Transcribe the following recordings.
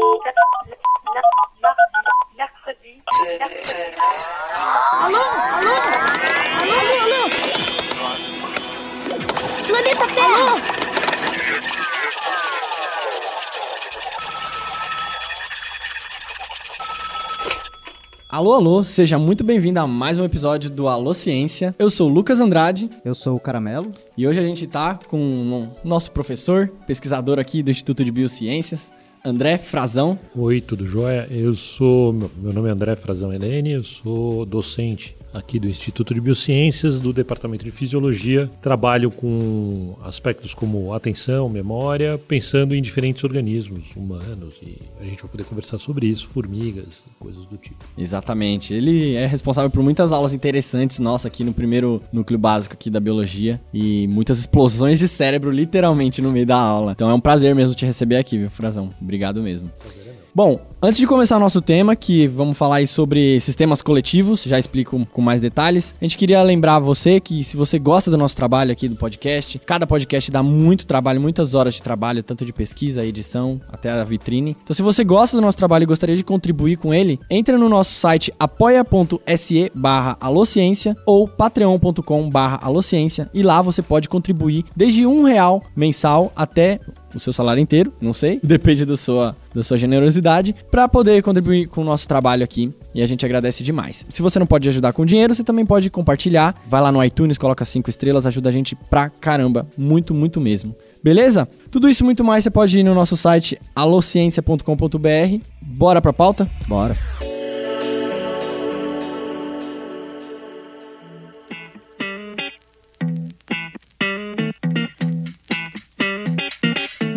Alô? Alô? Alô, alô? Planeta Terra! Alô? Alô, alô, seja muito bem-vindo a mais um episódio do Alô Ciência. Eu sou o Lucas Andrade. Eu sou o Caramelo. E hoje a gente tá com o nosso professor, pesquisador aqui do Instituto de Biociências, André Frazão. Oi, tudo jóia? Eu sou. Meu nome é André Frazão Helene, eu sou docente aqui do Instituto de Biociências, do Departamento de Fisiologia, trabalho com aspectos como atenção, memória, pensando em diferentes organismos humanos e a gente vai poder conversar sobre isso, formigas, coisas do tipo. Exatamente. Ele é responsável por muitas aulas interessantes nossa aqui no primeiro núcleo básico aqui da biologia e muitas explosões de cérebro literalmente no meio da aula. Então é um prazer mesmo te receber aqui, viu, Frazão? Obrigado mesmo. Prazer é Bom, Antes de começar nosso tema, que vamos falar aí sobre sistemas coletivos, já explico com mais detalhes, a gente queria lembrar você que se você gosta do nosso trabalho aqui do podcast, cada podcast dá muito trabalho, muitas horas de trabalho, tanto de pesquisa, edição, até a vitrine. Então se você gosta do nosso trabalho e gostaria de contribuir com ele, entre no nosso site apoia.se barra alociência ou patreon.com barra alociência e lá você pode contribuir desde um real mensal até o seu salário inteiro, não sei, depende do sua, da sua generosidade, para poder contribuir com o nosso trabalho aqui e a gente agradece demais. Se você não pode ajudar com dinheiro, você também pode compartilhar. Vai lá no iTunes, coloca cinco estrelas, ajuda a gente pra caramba, muito, muito mesmo. Beleza? Tudo isso e muito mais você pode ir no nosso site alociência.com.br. Bora pra pauta? Bora.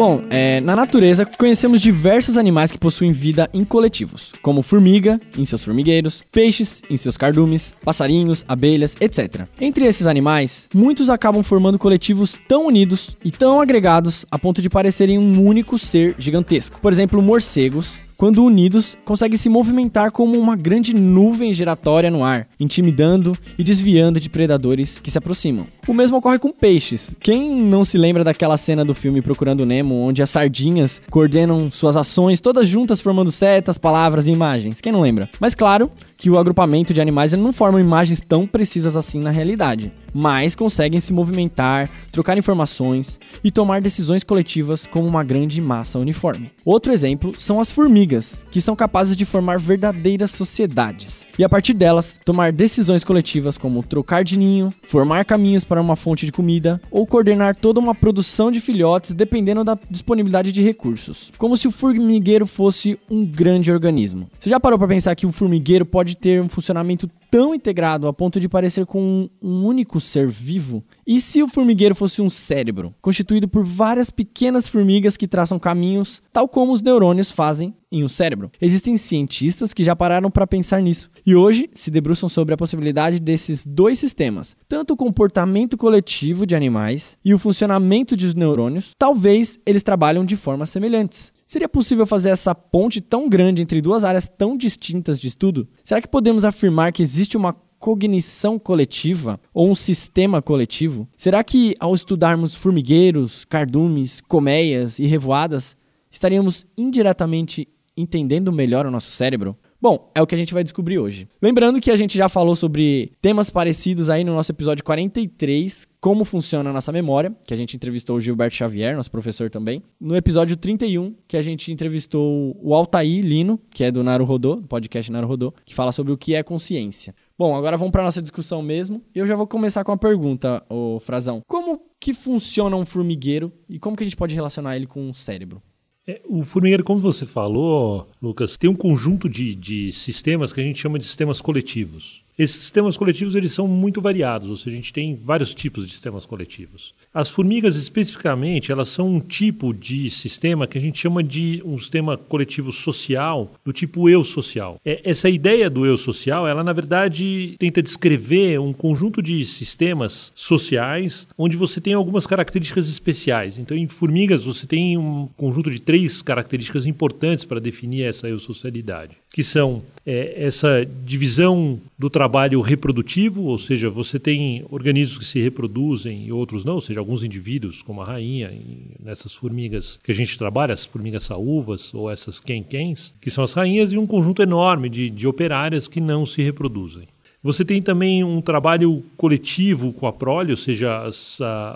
Bom, é, na natureza conhecemos diversos animais que possuem vida em coletivos, como formiga em seus formigueiros, peixes em seus cardumes, passarinhos, abelhas, etc. Entre esses animais, muitos acabam formando coletivos tão unidos e tão agregados a ponto de parecerem um único ser gigantesco. Por exemplo, morcegos quando unidos, conseguem se movimentar como uma grande nuvem giratória no ar, intimidando e desviando de predadores que se aproximam. O mesmo ocorre com peixes. Quem não se lembra daquela cena do filme Procurando Nemo, onde as sardinhas coordenam suas ações todas juntas formando setas, palavras e imagens? Quem não lembra? Mas claro, que o agrupamento de animais não forma imagens tão precisas assim na realidade, mas conseguem se movimentar, trocar informações e tomar decisões coletivas como uma grande massa uniforme. Outro exemplo são as formigas, que são capazes de formar verdadeiras sociedades e a partir delas tomar decisões coletivas como trocar de ninho, formar caminhos para uma fonte de comida ou coordenar toda uma produção de filhotes dependendo da disponibilidade de recursos. Como se o formigueiro fosse um grande organismo. Você já parou para pensar que um formigueiro pode ter um funcionamento tão integrado a ponto de parecer com um único ser vivo? E se o formigueiro fosse um cérebro, constituído por várias pequenas formigas que traçam caminhos, tal como os neurônios fazem em um cérebro? Existem cientistas que já pararam para pensar nisso e hoje se debruçam sobre a possibilidade desses dois sistemas, tanto o comportamento coletivo de animais e o funcionamento dos neurônios, talvez eles trabalham de formas semelhantes. Seria possível fazer essa ponte tão grande entre duas áreas tão distintas de estudo? Será que podemos afirmar que existe uma cognição coletiva ou um sistema coletivo? Será que ao estudarmos formigueiros, cardumes, colmeias e revoadas, estaríamos indiretamente entendendo melhor o nosso cérebro? Bom, é o que a gente vai descobrir hoje. Lembrando que a gente já falou sobre temas parecidos aí no nosso episódio 43, como funciona a nossa memória, que a gente entrevistou o Gilberto Xavier, nosso professor também. No episódio 31, que a gente entrevistou o Altair Lino, que é do Naruhodô, podcast Naruhodô, que fala sobre o que é consciência. Bom, agora vamos para nossa discussão mesmo. Eu já vou começar com a pergunta, ô Frazão. Como que funciona um formigueiro e como que a gente pode relacionar ele com um cérebro? É, o formigueiro, como você falou, Lucas, tem um conjunto de, de sistemas que a gente chama de sistemas coletivos. Esses sistemas coletivos eles são muito variados, ou seja, a gente tem vários tipos de sistemas coletivos. As formigas especificamente, elas são um tipo de sistema que a gente chama de um sistema coletivo social, do tipo eu social. É, essa ideia do eu social, ela na verdade tenta descrever um conjunto de sistemas sociais onde você tem algumas características especiais. Então, em formigas você tem um conjunto de três características importantes para definir essa eu socialidade, que são é, essa divisão do trabalho reprodutivo, ou seja, você tem organismos que se reproduzem e outros não, ou seja, alguns indivíduos, como a rainha, nessas formigas que a gente trabalha, as formigas saúvas ou essas quenquens, que são as rainhas, e um conjunto enorme de, de operárias que não se reproduzem. Você tem também um trabalho coletivo com a prole, ou seja,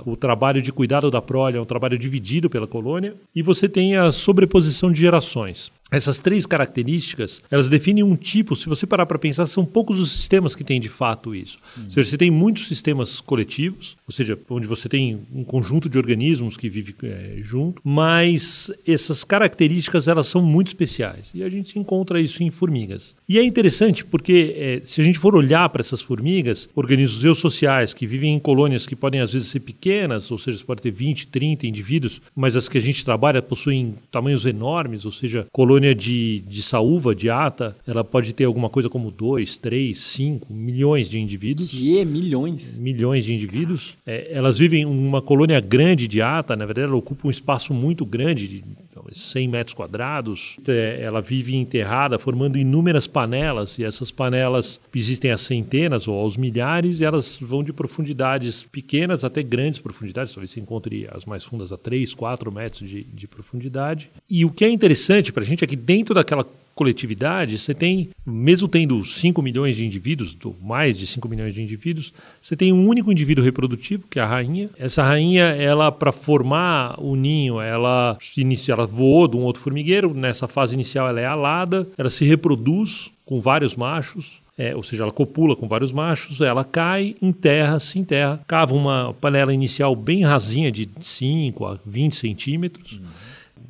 o trabalho de cuidado da prole é um trabalho dividido pela colônia, e você tem a sobreposição de gerações. Essas três características, elas definem um tipo, se você parar para pensar, são poucos os sistemas que têm de fato isso. Uhum. Ou seja, você tem muitos sistemas coletivos, ou seja, onde você tem um conjunto de organismos que vive é, junto, mas essas características, elas são muito especiais. E a gente encontra isso em formigas. E é interessante porque, é, se a gente for olhar para essas formigas, organismos eusociais que vivem em colônias que podem às vezes ser pequenas, ou seja, você pode ter 20, 30 indivíduos, mas as que a gente trabalha possuem tamanhos enormes, ou seja, colônias colônia de, de saúva, de ata, ela pode ter alguma coisa como 2, 3, 5 milhões de indivíduos. Que? É milhões? Milhões de indivíduos. É, elas vivem uma colônia grande de ata, na verdade, ela ocupa um espaço muito grande, talvez 100 metros quadrados. É, ela vive enterrada, formando inúmeras panelas, e essas panelas existem a centenas ou aos milhares, e elas vão de profundidades pequenas até grandes profundidades, talvez você encontre as mais fundas a 3, 4 metros de, de profundidade. E o que é interessante para a gente é que dentro daquela coletividade, você tem, mesmo tendo 5 milhões de indivíduos, do mais de 5 milhões de indivíduos, você tem um único indivíduo reprodutivo, que é a rainha. Essa rainha, ela, para formar o ninho, ela, inicia, ela voou de um outro formigueiro, nessa fase inicial ela é alada, ela se reproduz com vários machos, é, ou seja, ela copula com vários machos, ela cai, enterra, se enterra, cava uma panela inicial bem rasinha de 5 a 20 centímetros. Uhum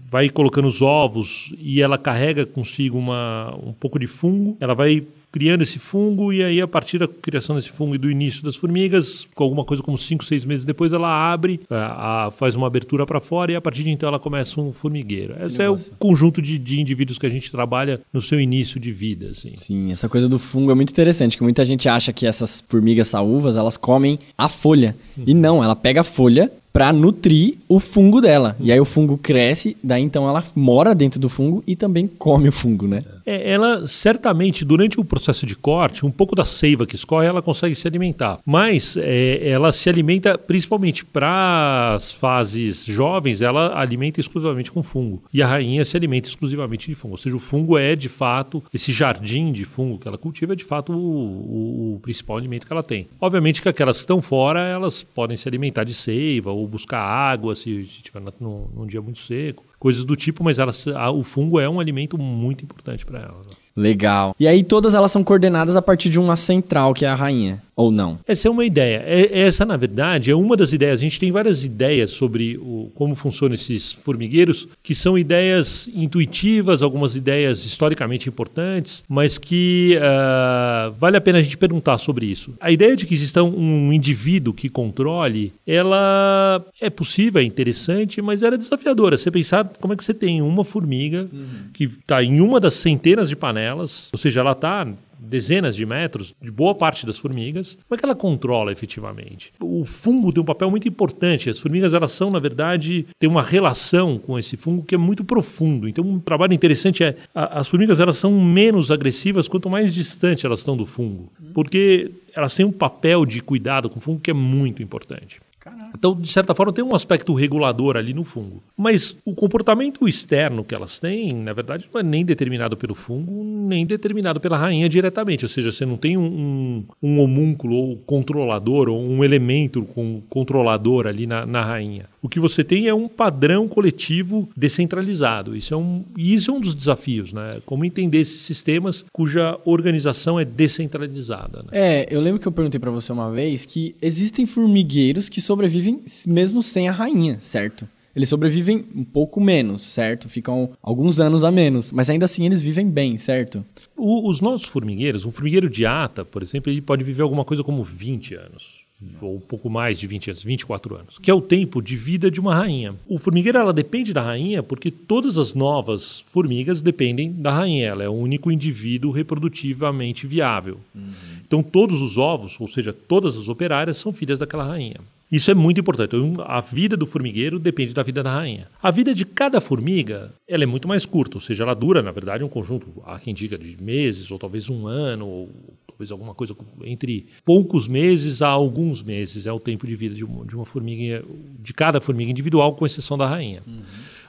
vai colocando os ovos e ela carrega consigo uma, um pouco de fungo, ela vai criando esse fungo e aí a partir da criação desse fungo e do início das formigas, com alguma coisa como 5, 6 meses depois, ela abre, a, é, a, faz uma abertura para fora e a partir de então ela começa um formigueiro. Esse, esse é o conjunto de, de, indivíduos que a gente trabalha no seu início de vida. Assim. Sim, essa coisa do fungo é muito interessante, que muita gente acha que essas formigas saúvas, elas comem a folha. Uhum. E não, ela pega a folha, para nutrir o fungo dela. E aí o fungo cresce, daí então ela mora dentro do fungo e também come o fungo, né? é, ela certamente, durante o processo de corte, um pouco da seiva que escorre, ela consegue se alimentar. Mas é, ela se alimenta principalmente para as fases jovens, ela alimenta exclusivamente com fungo. E a rainha se alimenta exclusivamente de fungo. Ou seja, o fungo é de fato, esse jardim de fungo que ela cultiva é de fato o, o, o principal alimento que ela tem. Obviamente que aquelas que estão fora, elas podem se alimentar de seiva ou buscar água se estiver num, num dia muito seco coisas do tipo, mas elas a, o fungo é um alimento muito importante para elas. Né? Legal. E aí todas elas são coordenadas a partir de uma central, que é a rainha, ou não? Essa é uma ideia. É, essa, na verdade, é uma das ideias. A gente tem várias ideias sobre o, como funcionam esses formigueiros, que são ideias intuitivas, algumas ideias historicamente importantes, mas que uh, vale a pena a gente perguntar sobre isso. A ideia de que exista um indivíduo que controle, ela é possível, é interessante, mas ela é desafiadora. Você pensar como é que você tem uma formiga uhum. que está em uma das centenas de panelas ou seja, ela está dezenas de metros de boa parte das formigas, como é que ela controla efetivamente? O fungo tem um papel muito importante, as formigas elas são, na verdade, têm uma relação com esse fungo que é muito profundo, então um trabalho interessante é, a, as formigas elas são menos agressivas quanto mais distante elas estão do fungo, porque elas têm um papel de cuidado com o fungo que é muito importante. Então, de certa forma, tem um aspecto regulador ali no fungo. Mas o comportamento externo que elas têm, na verdade, não é nem determinado pelo fungo, nem determinado pela rainha diretamente. Ou seja, você não tem um, um homúnculo ou controlador ou um elemento com, controlador ali na, na rainha o que você tem é um padrão coletivo descentralizado. Isso é um, isso é um dos desafios, né? Como entender esses sistemas cuja organização é descentralizada. Né? É, eu lembro que eu perguntei para você uma vez que existem formigueiros que sobrevivem mesmo sem a rainha, certo? eles sobrevivem um pouco menos, certo? Ficam alguns anos a menos, mas ainda assim eles vivem bem, certo? O, os nossos formigueiros, um formigueiro de ata, por exemplo, ele pode viver alguma coisa como 20 anos. Nossa. ou um pouco mais de 20 anos, 24 anos, que é o tempo de vida de uma rainha. O formigueiro ela depende da rainha porque todas as novas formigas dependem da rainha. Ela é o único indivíduo reprodutivamente viável. Uhum. Então todos os ovos, ou seja, todas as operárias são filhas daquela rainha. Isso é muito importante. Então, a vida do formigueiro depende da vida da rainha. A vida de cada formiga ela é muito mais curta, ou seja, ela dura, na verdade, um conjunto, há quem diga, de meses, ou talvez um ano, ou talvez alguma coisa entre poucos meses a alguns meses é o tempo de vida de uma, de uma formiga, de cada formiga individual, com exceção da rainha. Uhum.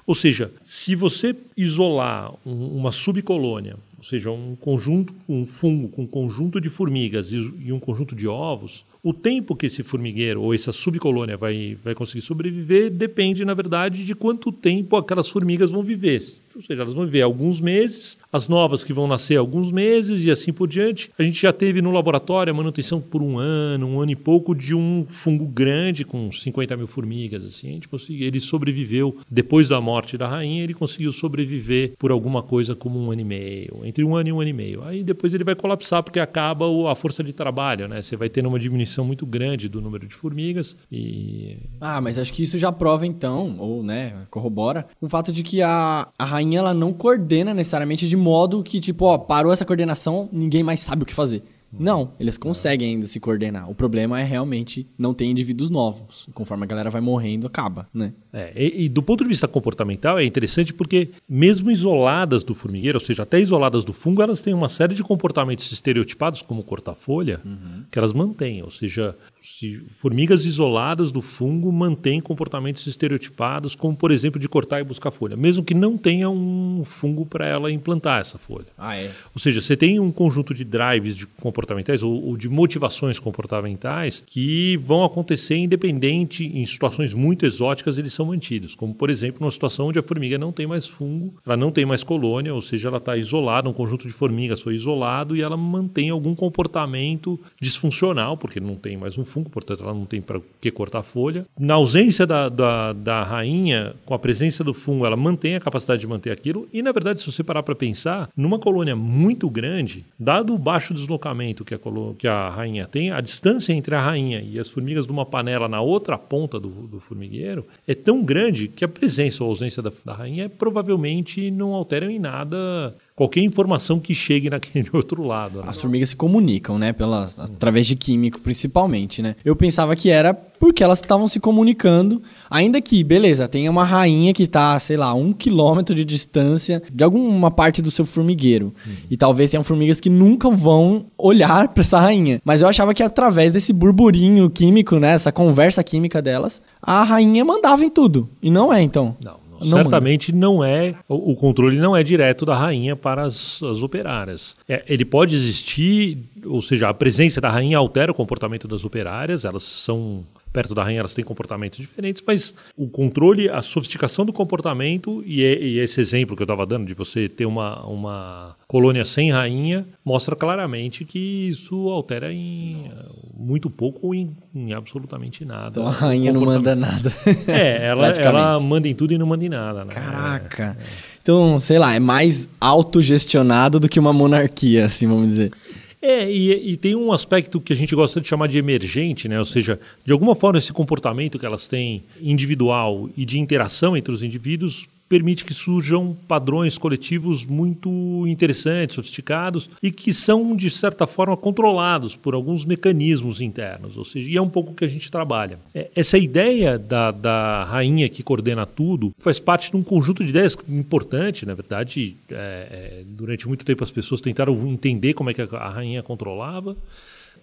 Ou seja, se você isolar um, uma subcolônia, ou seja, um conjunto, um fungo com um conjunto de formigas e, e um conjunto de ovos, o tempo que esse formigueiro ou essa subcolônia vai, vai conseguir sobreviver depende, na verdade, de quanto tempo aquelas formigas vão viver. Ou seja, elas vão viver alguns meses, as novas que vão nascer alguns meses e assim por diante. A gente já teve no laboratório a manutenção por um ano, um ano e pouco, de um fungo grande com 50 mil formigas. Assim. A gente conseguiu, ele sobreviveu depois da morte da rainha, ele conseguiu sobreviver por alguma coisa como um ano e meio, entre um ano e um ano e meio. Aí depois ele vai colapsar porque acaba a força de trabalho, né? Você vai tendo uma diminuição diminuição muito grande do número de formigas e... Ah, mas acho que isso já prova então, ou né, corrobora, o fato de que a, a rainha ela não coordena necessariamente de modo que tipo, ó, parou essa coordenação, ninguém mais sabe o que fazer. Não, eles conseguem ainda se coordenar. O problema é realmente não ter indivíduos novos. Conforme a galera vai morrendo, acaba, né? É, e, e, do ponto de vista comportamental é interessante porque mesmo isoladas do formigueiro, ou seja, até isoladas do fungo, elas têm uma série de comportamentos estereotipados, como cortar folha, uhum. que elas mantêm. Ou seja, se formigas isoladas do fungo mantêm comportamentos estereotipados, como por exemplo de cortar e buscar folha, mesmo que não tenha um fungo para ela implantar essa folha. Ah, é? Ou seja, você tem um conjunto de drives de comportamentais ou, ou, de motivações comportamentais que vão acontecer independente, em situações muito exóticas eles são mantidos, como por exemplo numa situação onde a formiga não tem mais fungo, ela não tem mais colônia, ou seja, ela está isolada, um conjunto de formigas foi isolado e ela mantém algum comportamento disfuncional, porque não tem mais um fungo, portanto ela não tem para que cortar folha. Na ausência da, da, da, rainha, com a presença do fungo, ela mantém a capacidade de manter aquilo. E na verdade, se você parar para pensar, numa colônia muito grande, dado o baixo deslocamento que a, que a rainha tem, a distância entre a rainha e as formigas de uma panela na outra ponta do, do formigueiro é tão grande que a presença ou ausência da, da rainha provavelmente não altera em nada qualquer informação que chegue naquele outro lado. Né? As formigas se comunicam, né? Pela, através de químico, principalmente parte, né? Eu pensava que era porque elas estavam se comunicando, ainda que, beleza, tenha uma rainha que está, sei lá, um quilômetro de distância de alguma parte do seu formigueiro. Uhum. E talvez tenham formigas que nunca vão olhar para essa rainha. Mas eu achava que através desse burburinho químico, né, essa conversa química delas, a rainha mandava em tudo. E não é, então. Não, não é. Certamente não é, o controle não é direto da rainha para as, as operárias. É, ele pode existir, ou seja, a presença da rainha altera o comportamento das operárias, elas são perto da rainha elas têm comportamentos diferentes, mas o controle, a sofisticação do comportamento e, é, e é esse exemplo que eu estava dando de você ter uma, uma colônia sem rainha mostra claramente que isso altera em Nossa. muito pouco ou em, em, absolutamente nada. Então a rainha não manda nada. É, ela, ela manda em tudo e não manda em nada. Né? Caraca. É, é. Então, sei lá, é mais autogestionado do que uma monarquia, assim, vamos dizer. É, e, e, tem um aspecto que a gente gosta de chamar de emergente, né? ou seja, de alguma forma esse comportamento que elas têm individual e de interação entre os indivíduos permite que surjam padrões coletivos muito interessantes, sofisticados e que são, de certa forma, controlados por alguns mecanismos internos. Ou seja, e é um pouco que a gente trabalha. É, essa ideia da, da rainha que coordena tudo faz parte de um conjunto de ideias importante, na verdade. É, é durante muito tempo as pessoas tentaram entender como é que a rainha controlava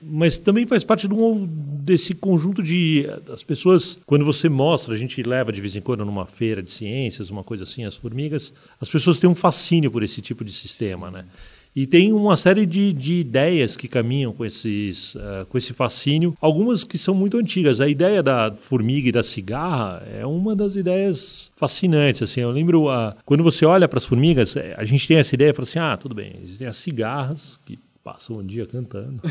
mas também faz parte de um, desse conjunto de. As pessoas, quando você mostra, a gente leva de vez em quando numa feira de ciências, uma coisa assim, as formigas, as pessoas têm um fascínio por esse tipo de sistema, né? E tem uma série de, de ideias que caminham com, esses, uh, com esse fascínio, algumas que são muito antigas. A ideia da formiga e da cigarra é uma das ideias fascinantes. Assim. Eu lembro, uh, quando você olha para as formigas, eh, a gente tem essa ideia, fala assim, ah, tudo bem, existem as cigarras, que passam um dia cantando.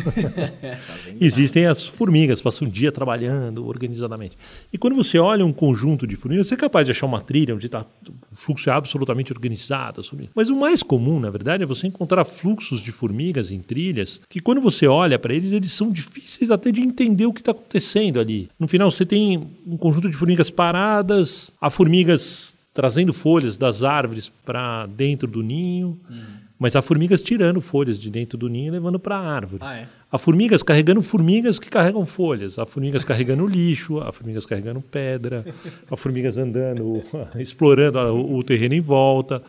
Tá Existem as formigas, passam um dia trabalhando organizadamente. E quando você olha um conjunto de formigas, você é capaz de achar uma trilha onde tá, o fluxo é absolutamente organizado. Mas o mais comum, na verdade, é você encontrar fluxos de formigas em trilhas que, quando você olha para eles, eles são difíceis até de entender o que está acontecendo ali. No final, você tem um conjunto de formigas paradas, há formigas trazendo folhas das árvores para dentro do ninho. Hum mas há formigas tirando folhas de dentro do ninho e levando para a árvore. Ah, é? Há formigas carregando formigas que carregam folhas, há formigas carregando lixo, há formigas carregando pedra, há formigas andando, explorando o, o, terreno em volta.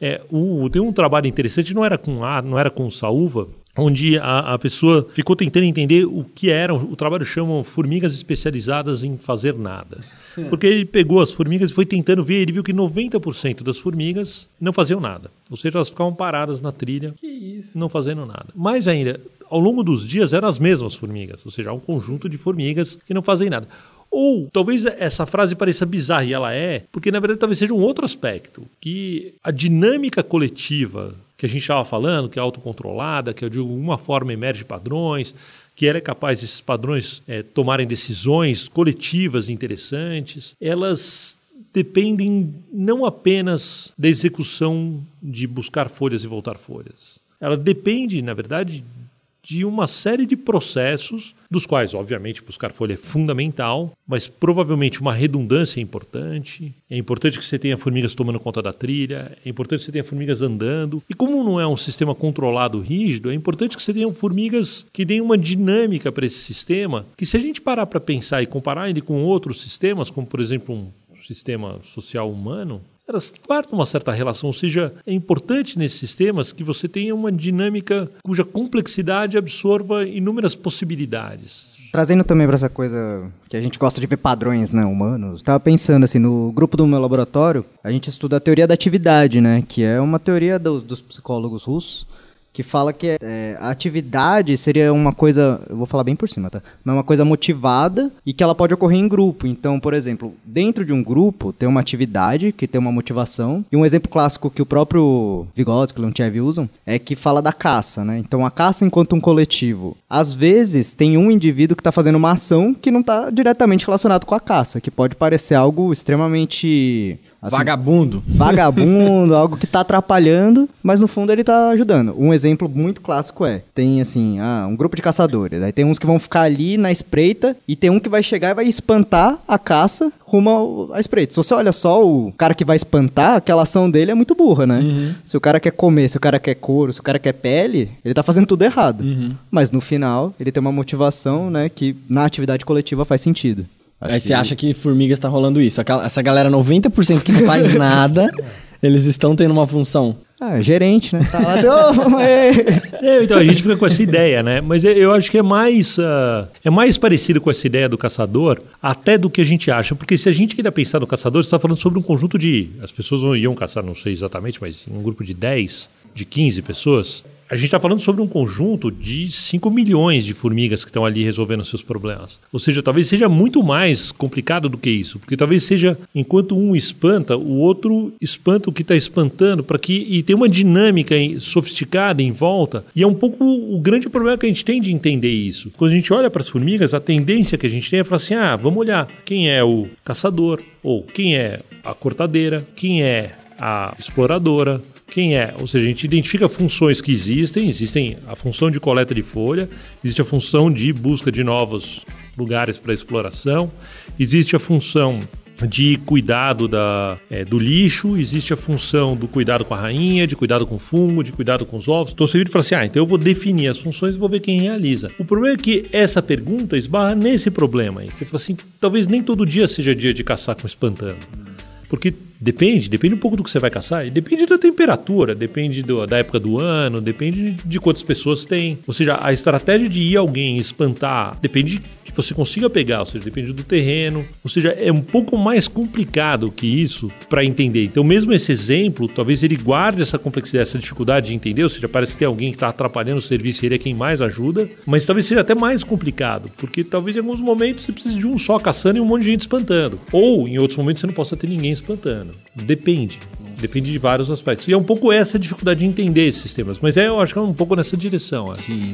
É, o, tem um trabalho interessante, não era com a, não era com saúva, onde a, a, pessoa ficou tentando entender o que eram, o trabalho chamam formigas especializadas em fazer nada. Hum. Porque ele pegou as formigas e foi tentando ver, ele viu que 90% das formigas não faziam nada. Ou seja, elas ficavam paradas na trilha, não fazendo nada. Mais ainda, ao longo dos dias eram as mesmas formigas, ou seja, um conjunto de formigas que não fazem nada. Ou talvez essa frase pareça bizarra e ela é, porque na verdade talvez seja um outro aspecto, que a dinâmica coletiva que a gente estava falando, que é autocontrolada, que de alguma forma emerge padrões, que ela é capaz desses padrões é, tomarem decisões coletivas interessantes, elas dependem não apenas da execução de buscar folhas e voltar folhas. Ela depende, na verdade, de uma série de processos, dos quais, obviamente, buscar folha é fundamental, mas provavelmente uma redundância é importante. É importante que você tenha formigas tomando conta da trilha, é importante que você tenha formigas andando. E como não é um sistema controlado rígido, é importante que você tenha formigas que deem uma dinâmica para esse sistema, que se a gente parar para pensar e comparar ele com outros sistemas, como por exemplo um sistema social humano, elas guardam uma certa relação, ou seja, é importante nesses sistemas que você tenha uma dinâmica cuja complexidade absorva inúmeras possibilidades. Trazendo também para essa coisa que a gente gosta de ver padrões né, humanos, estava pensando assim, no grupo do meu laboratório, a gente estuda a teoria da atividade, né, que é uma teoria do, dos psicólogos russos, que fala que é, a atividade seria uma coisa, eu vou falar bem por cima, tá? Mas uma coisa motivada e que ela pode ocorrer em grupo. Então, por exemplo, dentro de um grupo tem uma atividade que tem uma motivação. E um exemplo clássico que o próprio Vygotsky e Leontiev usam é que fala da caça, né? Então, a caça enquanto um coletivo. Às vezes tem um indivíduo que está fazendo uma ação que não está diretamente relacionado com a caça, que pode parecer algo extremamente Assim, vagabundo. Vagabundo, algo que tá atrapalhando, mas no fundo ele tá ajudando. Um exemplo muito clássico é: tem assim, ah, um grupo de caçadores. Aí tem uns que vão ficar ali na espreita e tem um que vai chegar e vai espantar a caça rumo à espreita. Se você olha só o cara que vai espantar, aquela ação dele é muito burra, né? Uhum. Se o cara quer comer, se o cara quer couro, se o cara quer pele, ele tá fazendo tudo errado. Uhum. Mas no final, ele tem uma motivação, né, que na atividade coletiva faz sentido. Acho Aí você que... acha que formigas está rolando isso. Essa galera 90% que não faz nada, eles estão tendo uma função. Ah, é gerente, né? Tá lá assim, oh, é, então a gente fica com essa ideia, né? Mas é, eu acho que é mais uh, é mais parecido com essa ideia do caçador até do que a gente acha, porque se a gente ainda pensar no caçador, você está falando sobre um conjunto de as pessoas não iam caçar, não sei exatamente, mas um grupo de 10, de 15 pessoas a gente está falando sobre um conjunto de 5 milhões de formigas que estão ali resolvendo seus problemas. Ou seja, talvez seja muito mais complicado do que isso, porque talvez seja enquanto um espanta, o outro espanta o que está espantando, para que e tem uma dinâmica sofisticada em volta. E é um pouco o grande problema que a gente tem de entender isso. Quando a gente olha para as formigas, a tendência que a gente tem é falar assim: ah, vamos olhar quem é o caçador, ou quem é a cortadeira, quem é a exploradora, quem é. Ou seja, a gente identifica funções que existem, existem a função de coleta de folha, existe a função de busca de novos lugares para exploração, existe a função de cuidado da, é, do lixo, existe a função do cuidado com a rainha, de cuidado com o fungo, de cuidado com os ovos. Então você vira e fala assim: ah, então eu vou definir as funções e vou ver quem realiza. O problema é que essa pergunta esbarra nesse problema aí, que fala assim: talvez nem todo dia seja dia de caçar com espantano. Porque Depende, depende um pouco do que você vai caçar. E depende da temperatura, depende do, da época do ano, depende de quantas pessoas tem. Ou seja, a estratégia de ir alguém espantar depende que você consiga pegar, ou seja, depende do terreno. Ou seja, é um pouco mais complicado que isso para entender. Então, mesmo esse exemplo, talvez ele guarde essa complexidade, essa dificuldade de entender. Ou seja, parece que tem alguém que está atrapalhando o serviço e ele é quem mais ajuda. Mas talvez seja até mais complicado, porque talvez em alguns momentos você precise de um só caçando e um monte de gente espantando. Ou em outros momentos você não possa ter ninguém espantando. Depende. Depende de vários aspectos. E é um pouco essa a dificuldade de entender esses sistemas. Mas é, eu acho que é um pouco nessa direção. É. Sim.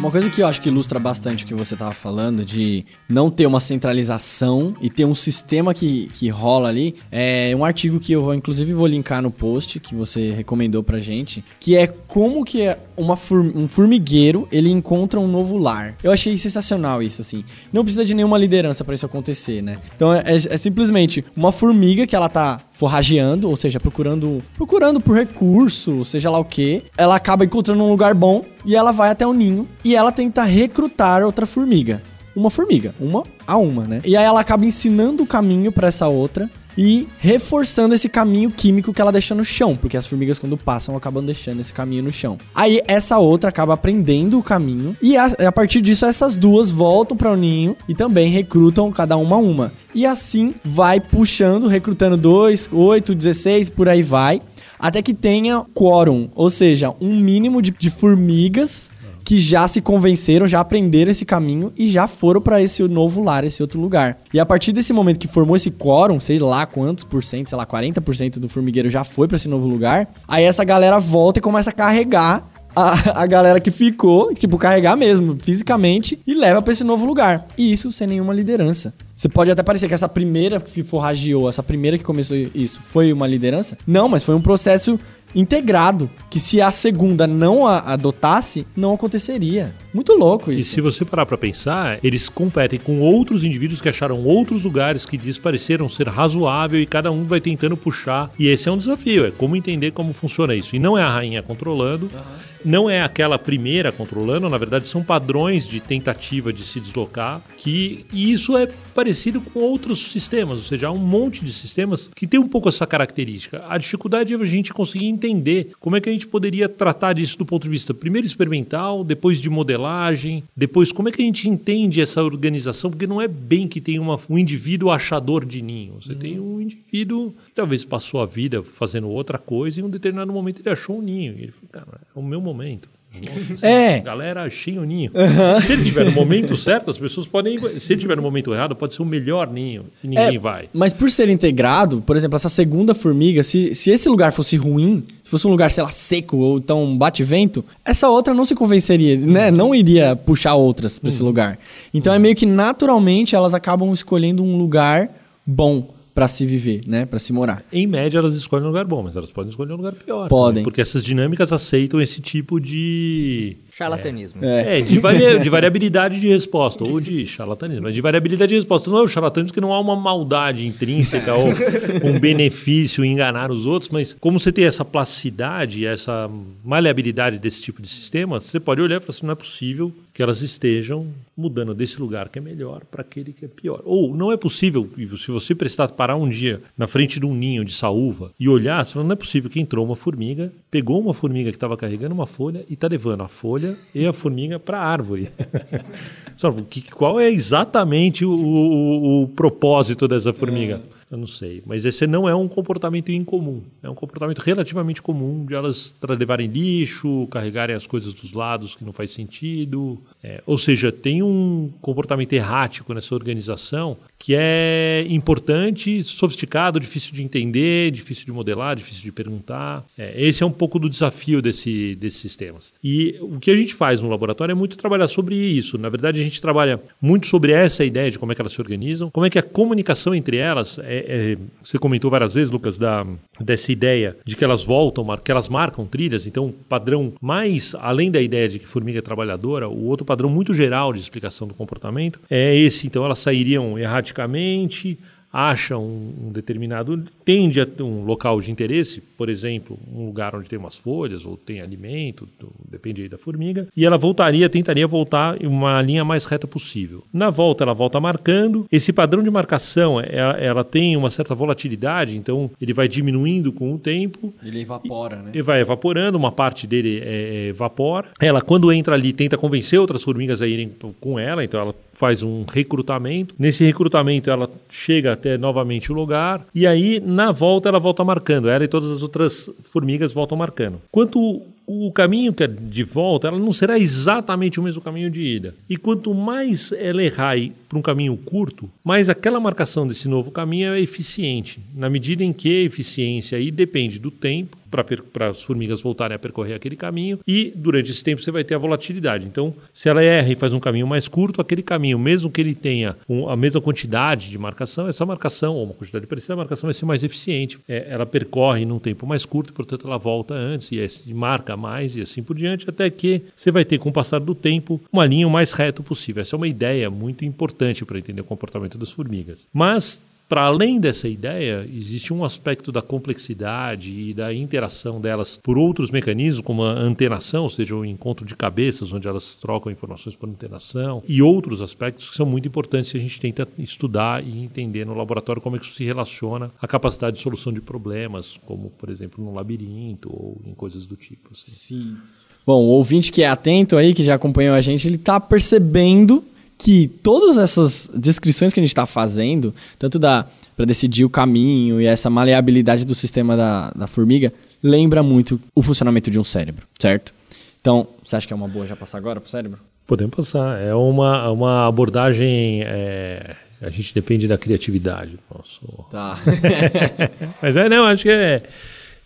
Uma coisa que eu acho que ilustra bastante o que você estava falando, de não ter uma centralização e ter um sistema que, que rola ali, é um artigo que eu vou, inclusive vou linkar no post que você recomendou pra gente, que é como que é uma, um formigueiro ele encontra um novo lar. Eu achei sensacional isso, assim. Não precisa de nenhuma liderança para isso acontecer, né? Então é, é, é simplesmente uma formiga que ela tá forrageando, ou seja, procurando, procurando por recurso, seja lá o que, ela acaba encontrando um lugar bom e ela vai até o ninho e ela tenta recrutar outra formiga. Uma formiga, uma a uma, né? E aí ela acaba ensinando o caminho para essa outra e reforçando esse caminho químico que ela deixa no chão, porque as formigas quando passam acabam deixando esse caminho no chão. Aí essa outra acaba aprendendo o caminho e a, a partir disso essas duas voltam para o ninho e também recrutam cada uma uma. E assim vai puxando, recrutando 2, 8, 16, por aí vai até que tenha quórum, ou seja, um mínimo de, de, formigas que já se convenceram, já aprenderam esse caminho e já foram para esse novo lar, esse outro lugar. E a partir desse momento que formou esse quórum, sei lá quantos por cento, sei lá, 40% do formigueiro já foi para esse novo lugar, aí essa galera volta e começa a carregar a, a, galera que ficou, tipo, carregar mesmo, fisicamente, e leva para esse novo lugar. E isso sem nenhuma liderança. Você pode até parecer que essa primeira que forragiou, essa primeira que começou isso, foi uma liderança? Não, mas foi um processo integrado, que se a segunda não a adotasse, não aconteceria. Muito louco isso. E se você parar para pensar, eles competem com outros indivíduos que acharam outros lugares que lhes pareceram ser razoável e cada um vai tentando puxar. E esse é um desafio, é como entender como funciona isso. E não é a rainha controlando, uhum. não é aquela primeira controlando, na verdade são padrões de tentativa de se deslocar que e isso é parecido com outros sistemas, ou seja, há um monte de sistemas que tem um pouco essa característica. A dificuldade é a gente conseguir entender como é que a gente poderia tratar disso do ponto de vista primeiro experimental, depois de modelagem, depois como é que a gente entende essa organização, porque não é bem que tem uma, um indivíduo achador de ninho. Você hum. tem uhum. um indivíduo que talvez passou a vida fazendo outra coisa e em um determinado momento ele achou um ninho. E ele falou, cara, é o meu momento. É. Galera, achei o ninho. Uhum. Se ele tiver no momento certo, as pessoas podem. Se ele tiver no momento errado, pode ser o melhor ninho e é, ninguém é, vai. Mas por ser integrado, por exemplo, essa segunda formiga, se, se esse lugar fosse ruim, se fosse um lugar, sei lá, seco ou tão bate-vento, essa outra não se convenceria, né? Não iria puxar outras para esse uhum. lugar. Então é meio que naturalmente elas acabam escolhendo um lugar bom para se viver, né? Para se morar. Em média, elas escolhem um lugar bom, mas elas podem escolher um lugar pior. Podem. Né? Porque essas dinâmicas aceitam esse tipo de Charlatanismo. É, é de, varia, de, variabilidade de resposta, ou de charlatanismo, mas de variabilidade de resposta. Não é o charlatanismo que não há uma maldade intrínseca ou um benefício em enganar os outros, mas como você tem essa plasticidade, essa maleabilidade desse tipo de sistema, você pode olhar e falar assim, não é possível que elas estejam mudando desse lugar que é melhor para aquele que é pior. Ou não é possível, se você prestar parar um dia na frente de um ninho de saúva e olhar, você fala, não é possível que entrou uma formiga, pegou uma formiga que estava carregando uma folha e está levando a folha e a formiga para a árvore. qual é exatamente o, o, o propósito dessa formiga? É. Eu não sei. Mas esse não é um comportamento incomum. É um comportamento relativamente comum de elas levarem lixo, carregarem as coisas dos lados que não faz sentido. É, ou seja, tem um comportamento errático nessa organização que é importante, sofisticado, difícil de entender, difícil de modelar, difícil de perguntar. É, esse é um pouco do desafio desse, desses sistemas. E o que a gente faz no laboratório é muito trabalhar sobre isso. Na verdade, a gente trabalha muito sobre essa ideia de como é que elas se organizam, como é que a comunicação entre elas é é, é, você comentou várias vezes, Lucas, da, dessa ideia de que elas voltam, que elas marcam trilhas. Então, padrão mais além da ideia de que formiga é trabalhadora, o outro padrão muito geral de explicação do comportamento é esse. Então, elas sairiam erraticamente acha um, um, determinado, tende a um local de interesse, por exemplo, um lugar onde tem umas folhas ou tem alimento, depende aí da formiga, e ela voltaria, tentaria voltar em uma linha mais reta possível. Na volta, ela volta marcando. Esse padrão de marcação, ela, é, é, ela tem uma certa volatilidade, então ele vai diminuindo com o tempo. Ele evapora, né? Ele vai evaporando, uma parte dele é, é, evapora. Ela, quando entra ali, tenta convencer outras formigas a irem com ela, então ela faz um recrutamento. Nesse recrutamento, ela chega até novamente o lugar e aí, na volta, ela volta marcando. Ela e todas as outras formigas voltam marcando. Quanto o caminho que é de volta ela não será exatamente o mesmo caminho de ida. E quanto mais ela errar para um caminho curto, mais aquela marcação desse novo caminho é eficiente, na medida em que a eficiência aí depende do tempo para as formigas voltarem a percorrer aquele caminho e durante esse tempo você vai ter a volatilidade. Então, se ela erra e faz um caminho mais curto, aquele caminho, mesmo que ele tenha um, a mesma quantidade de marcação, essa marcação ou uma quantidade parecida, a marcação vai ser mais eficiente. É, ela percorre num tempo mais curto, portanto ela volta antes e, é, e marca mais e assim por diante, até que você vai ter, com o passar do tempo, uma linha o mais reto possível. Essa é uma ideia muito importante para entender o comportamento das formigas. Mas para além dessa ideia, existe um aspecto da complexidade e da interação delas por outros mecanismos, como a antenação, ou seja, o um encontro de cabeças, onde elas trocam informações por antenação, e outros aspectos que são muito importantes que a gente tenta estudar e entender no laboratório como é que isso se relaciona à capacidade de solução de problemas, como, por exemplo, no labirinto ou em coisas do tipo. Assim. Sim. Bom, o ouvinte que é atento aí, que já acompanhou a gente, ele está percebendo que todas essas descrições que a gente está fazendo, tanto da para decidir o caminho e essa maleabilidade do sistema da, da formiga, lembra muito o funcionamento de um cérebro, certo? Então, você acha que é uma boa já passar agora para o cérebro? Podemos passar. É uma, uma abordagem. É... A gente depende da criatividade. Nosso... Tá. Mas é, não, acho que é,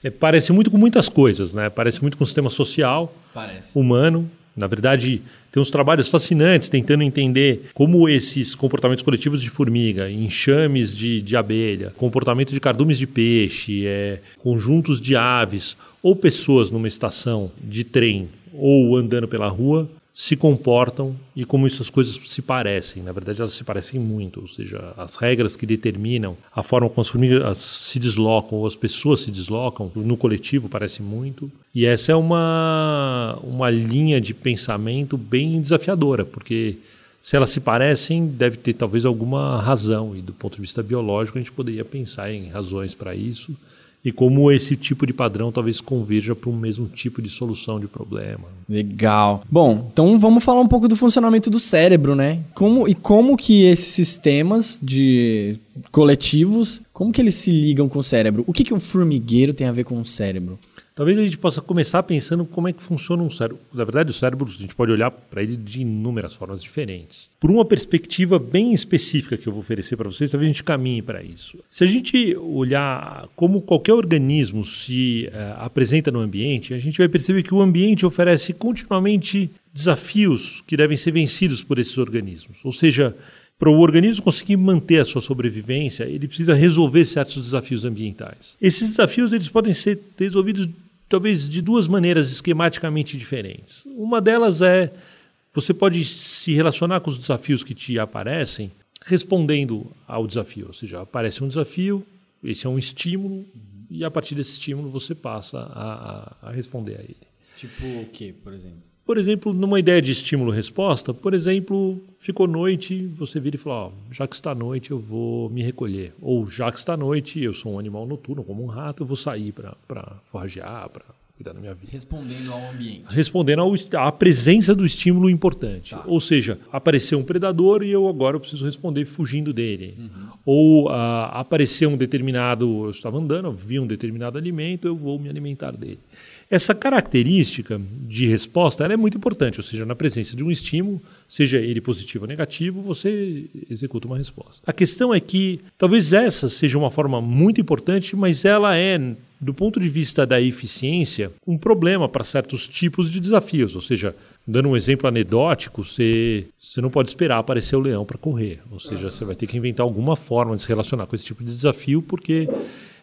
é, Parece muito com muitas coisas, né? Parece muito com o sistema social, parece. humano. Na verdade, tem uns trabalhos fascinantes tentando entender como esses comportamentos coletivos de formiga, enxames de, de abelha, comportamento de cardumes de peixe, é, conjuntos de aves ou pessoas numa estação de trem ou andando pela rua se comportam e como essas coisas se parecem. Na verdade, elas se parecem muito, ou seja, as regras que determinam a forma como as formigas se deslocam ou as pessoas se deslocam no coletivo parece muito. E essa é uma, uma linha de pensamento bem desafiadora, porque se elas se parecem, deve ter talvez alguma razão, e do ponto de vista biológico a gente poderia pensar em razões para isso e como esse tipo de padrão talvez converja para o mesmo tipo de solução de problema. Legal. Bom, então vamos falar um pouco do funcionamento do cérebro, né? Como e como que esses sistemas de coletivos, como que eles se ligam com o cérebro? O que que o formigueiro tem a ver com o cérebro? Talvez a gente possa começar pensando como é que funciona um cérebro. Na verdade, o cérebro, a gente pode olhar para ele de inúmeras formas diferentes. Por uma perspectiva bem específica que eu vou oferecer para vocês, talvez a gente caminhe para isso. Se a gente olhar como qualquer organismo se uh, apresenta no ambiente, a gente vai perceber que o ambiente oferece continuamente desafios que devem ser vencidos por esses organismos. Ou seja, para o organismo conseguir manter a sua sobrevivência, ele precisa resolver certos desafios ambientais. Esses desafios eles podem ser resolvidos talvez de duas maneiras esquematicamente diferentes. Uma delas é você pode se relacionar com os desafios que te aparecem respondendo ao desafio, ou seja, aparece um desafio, esse é um estímulo e a partir desse estímulo você passa a, a, responder a ele. Tipo o quê, por exemplo? Por exemplo, numa ideia de estímulo-resposta, por exemplo, ficou noite, você vira e fala: ó, já que está noite, eu vou me recolher. Ou já que está noite, eu sou um animal noturno, como um rato, eu vou sair para forragear, para cuidar da minha vida. Respondendo ao ambiente. Respondendo ao, à presença do estímulo importante. Tá. Ou seja, apareceu um predador e eu agora preciso responder fugindo dele. Uhum. Ou uh, apareceu um determinado. Eu estava andando, eu vi um determinado alimento, eu vou me alimentar dele. Essa característica de resposta é muito importante, ou seja, na presença de um estímulo, seja ele positivo ou negativo, você executa uma resposta. A questão é que talvez essa seja uma forma muito importante, mas ela é, do ponto de vista da eficiência, um problema para certos tipos de desafios, ou seja, Dando um exemplo anedótico, você, você não pode esperar aparecer o leão para correr. Ou seja, você vai ter que inventar alguma forma de se relacionar com esse tipo de desafio, porque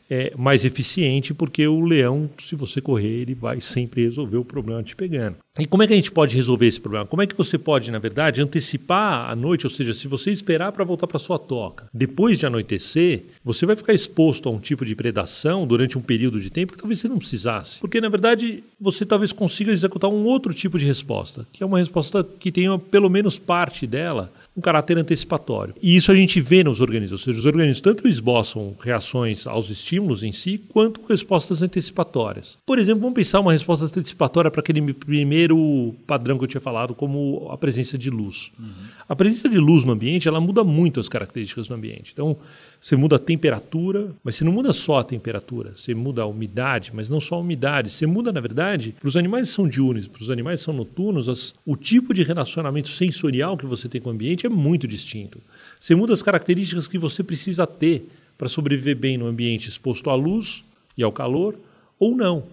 é, mais eficiente, porque o leão, se você correr, ele vai sempre resolver o problema te pegando. E como é que a gente pode resolver esse problema? Como é que você pode, na verdade, antecipar a noite? Ou seja, se você esperar para voltar para sua toca depois de anoitecer, você vai ficar exposto a um tipo de predação durante um período de tempo que talvez você não precisasse. Porque, na verdade, você talvez consiga executar um outro tipo de resposta, que é uma resposta que tenha pelo menos parte dela um caráter antecipatório. E isso a gente vê nos organismos, ou seja, os organismos tanto esboçam reações aos estímulos em si, quanto respostas antecipatórias. Por exemplo, vamos pensar uma resposta antecipatória para aquele primeiro padrão que eu tinha falado, como a presença de luz. Uhum. A presença de luz no ambiente, ela muda muito as características do ambiente. Então, você muda a temperatura, mas você não muda só a temperatura, você muda a umidade, mas não só a umidade, você muda, na verdade, para os animais que são diurnos, para os animais que são noturnos, as, o tipo de relacionamento sensorial que você tem com o ambiente ambiente é muito distinto. Você muda as características que você precisa ter para sobreviver bem no ambiente exposto à luz e ao calor, ou não.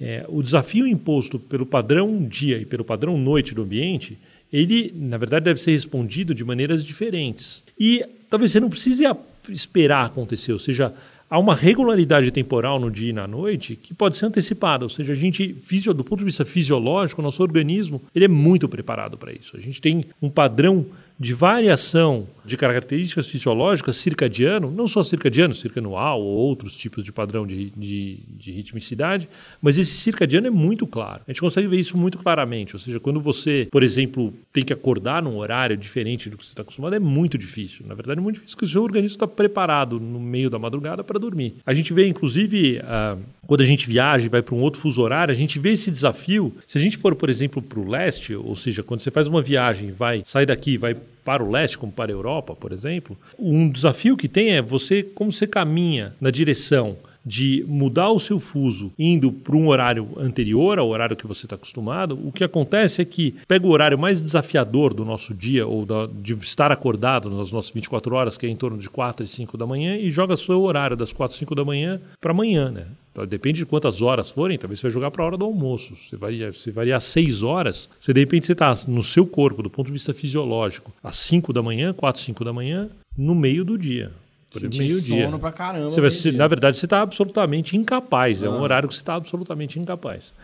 É, o desafio imposto pelo padrão dia e pelo padrão noite do ambiente, ele, na verdade, deve ser respondido de maneiras diferentes. E talvez você não precise esperar acontecer, ou seja, há uma regularidade temporal no dia e na noite que pode ser antecipada, ou seja, a gente, do ponto de vista fisiológico, o nosso organismo ele é muito preparado para isso. A gente tem um padrão de variação de características fisiológicas circadiano, não só circadiano, circanual ou outros tipos de padrão de, de, de ritmicidade, mas esse circadiano é muito claro. A gente consegue ver isso muito claramente. Ou seja, quando você, por exemplo, tem que acordar num horário diferente do que você está acostumado, é muito difícil. Na verdade, é muito difícil porque o seu organismo está preparado no meio da madrugada para dormir. A gente vê, inclusive, uh, quando a gente viaja e vai para um outro fuso horário, a gente vê esse desafio. Se a gente for, por exemplo, para o leste, ou seja, quando você faz uma viagem, vai sai daqui, vai para o leste, como para a Europa, por exemplo, um desafio que tem é você como você caminha na direção de mudar o seu fuso indo para um horário anterior ao horário que você está acostumado, o que acontece é que pega o horário mais desafiador do nosso dia ou da, de estar acordado nas nossas 24 horas, que é em torno de 4 e 5 da manhã, e joga seu horário das 4 e 5 da manhã para amanhã, né? Então, depende de quantas horas forem, talvez você vai jogar para a hora do almoço. Você varia se variar 6 horas, você de repente está no seu corpo, do ponto de vista fisiológico, às 5 da manhã, 4, 5 da manhã, no meio do dia meio-dia. sono pra caramba. Você vai, né, na verdade, você está absolutamente incapaz. Ah. É um ah. horário que você está absolutamente incapaz.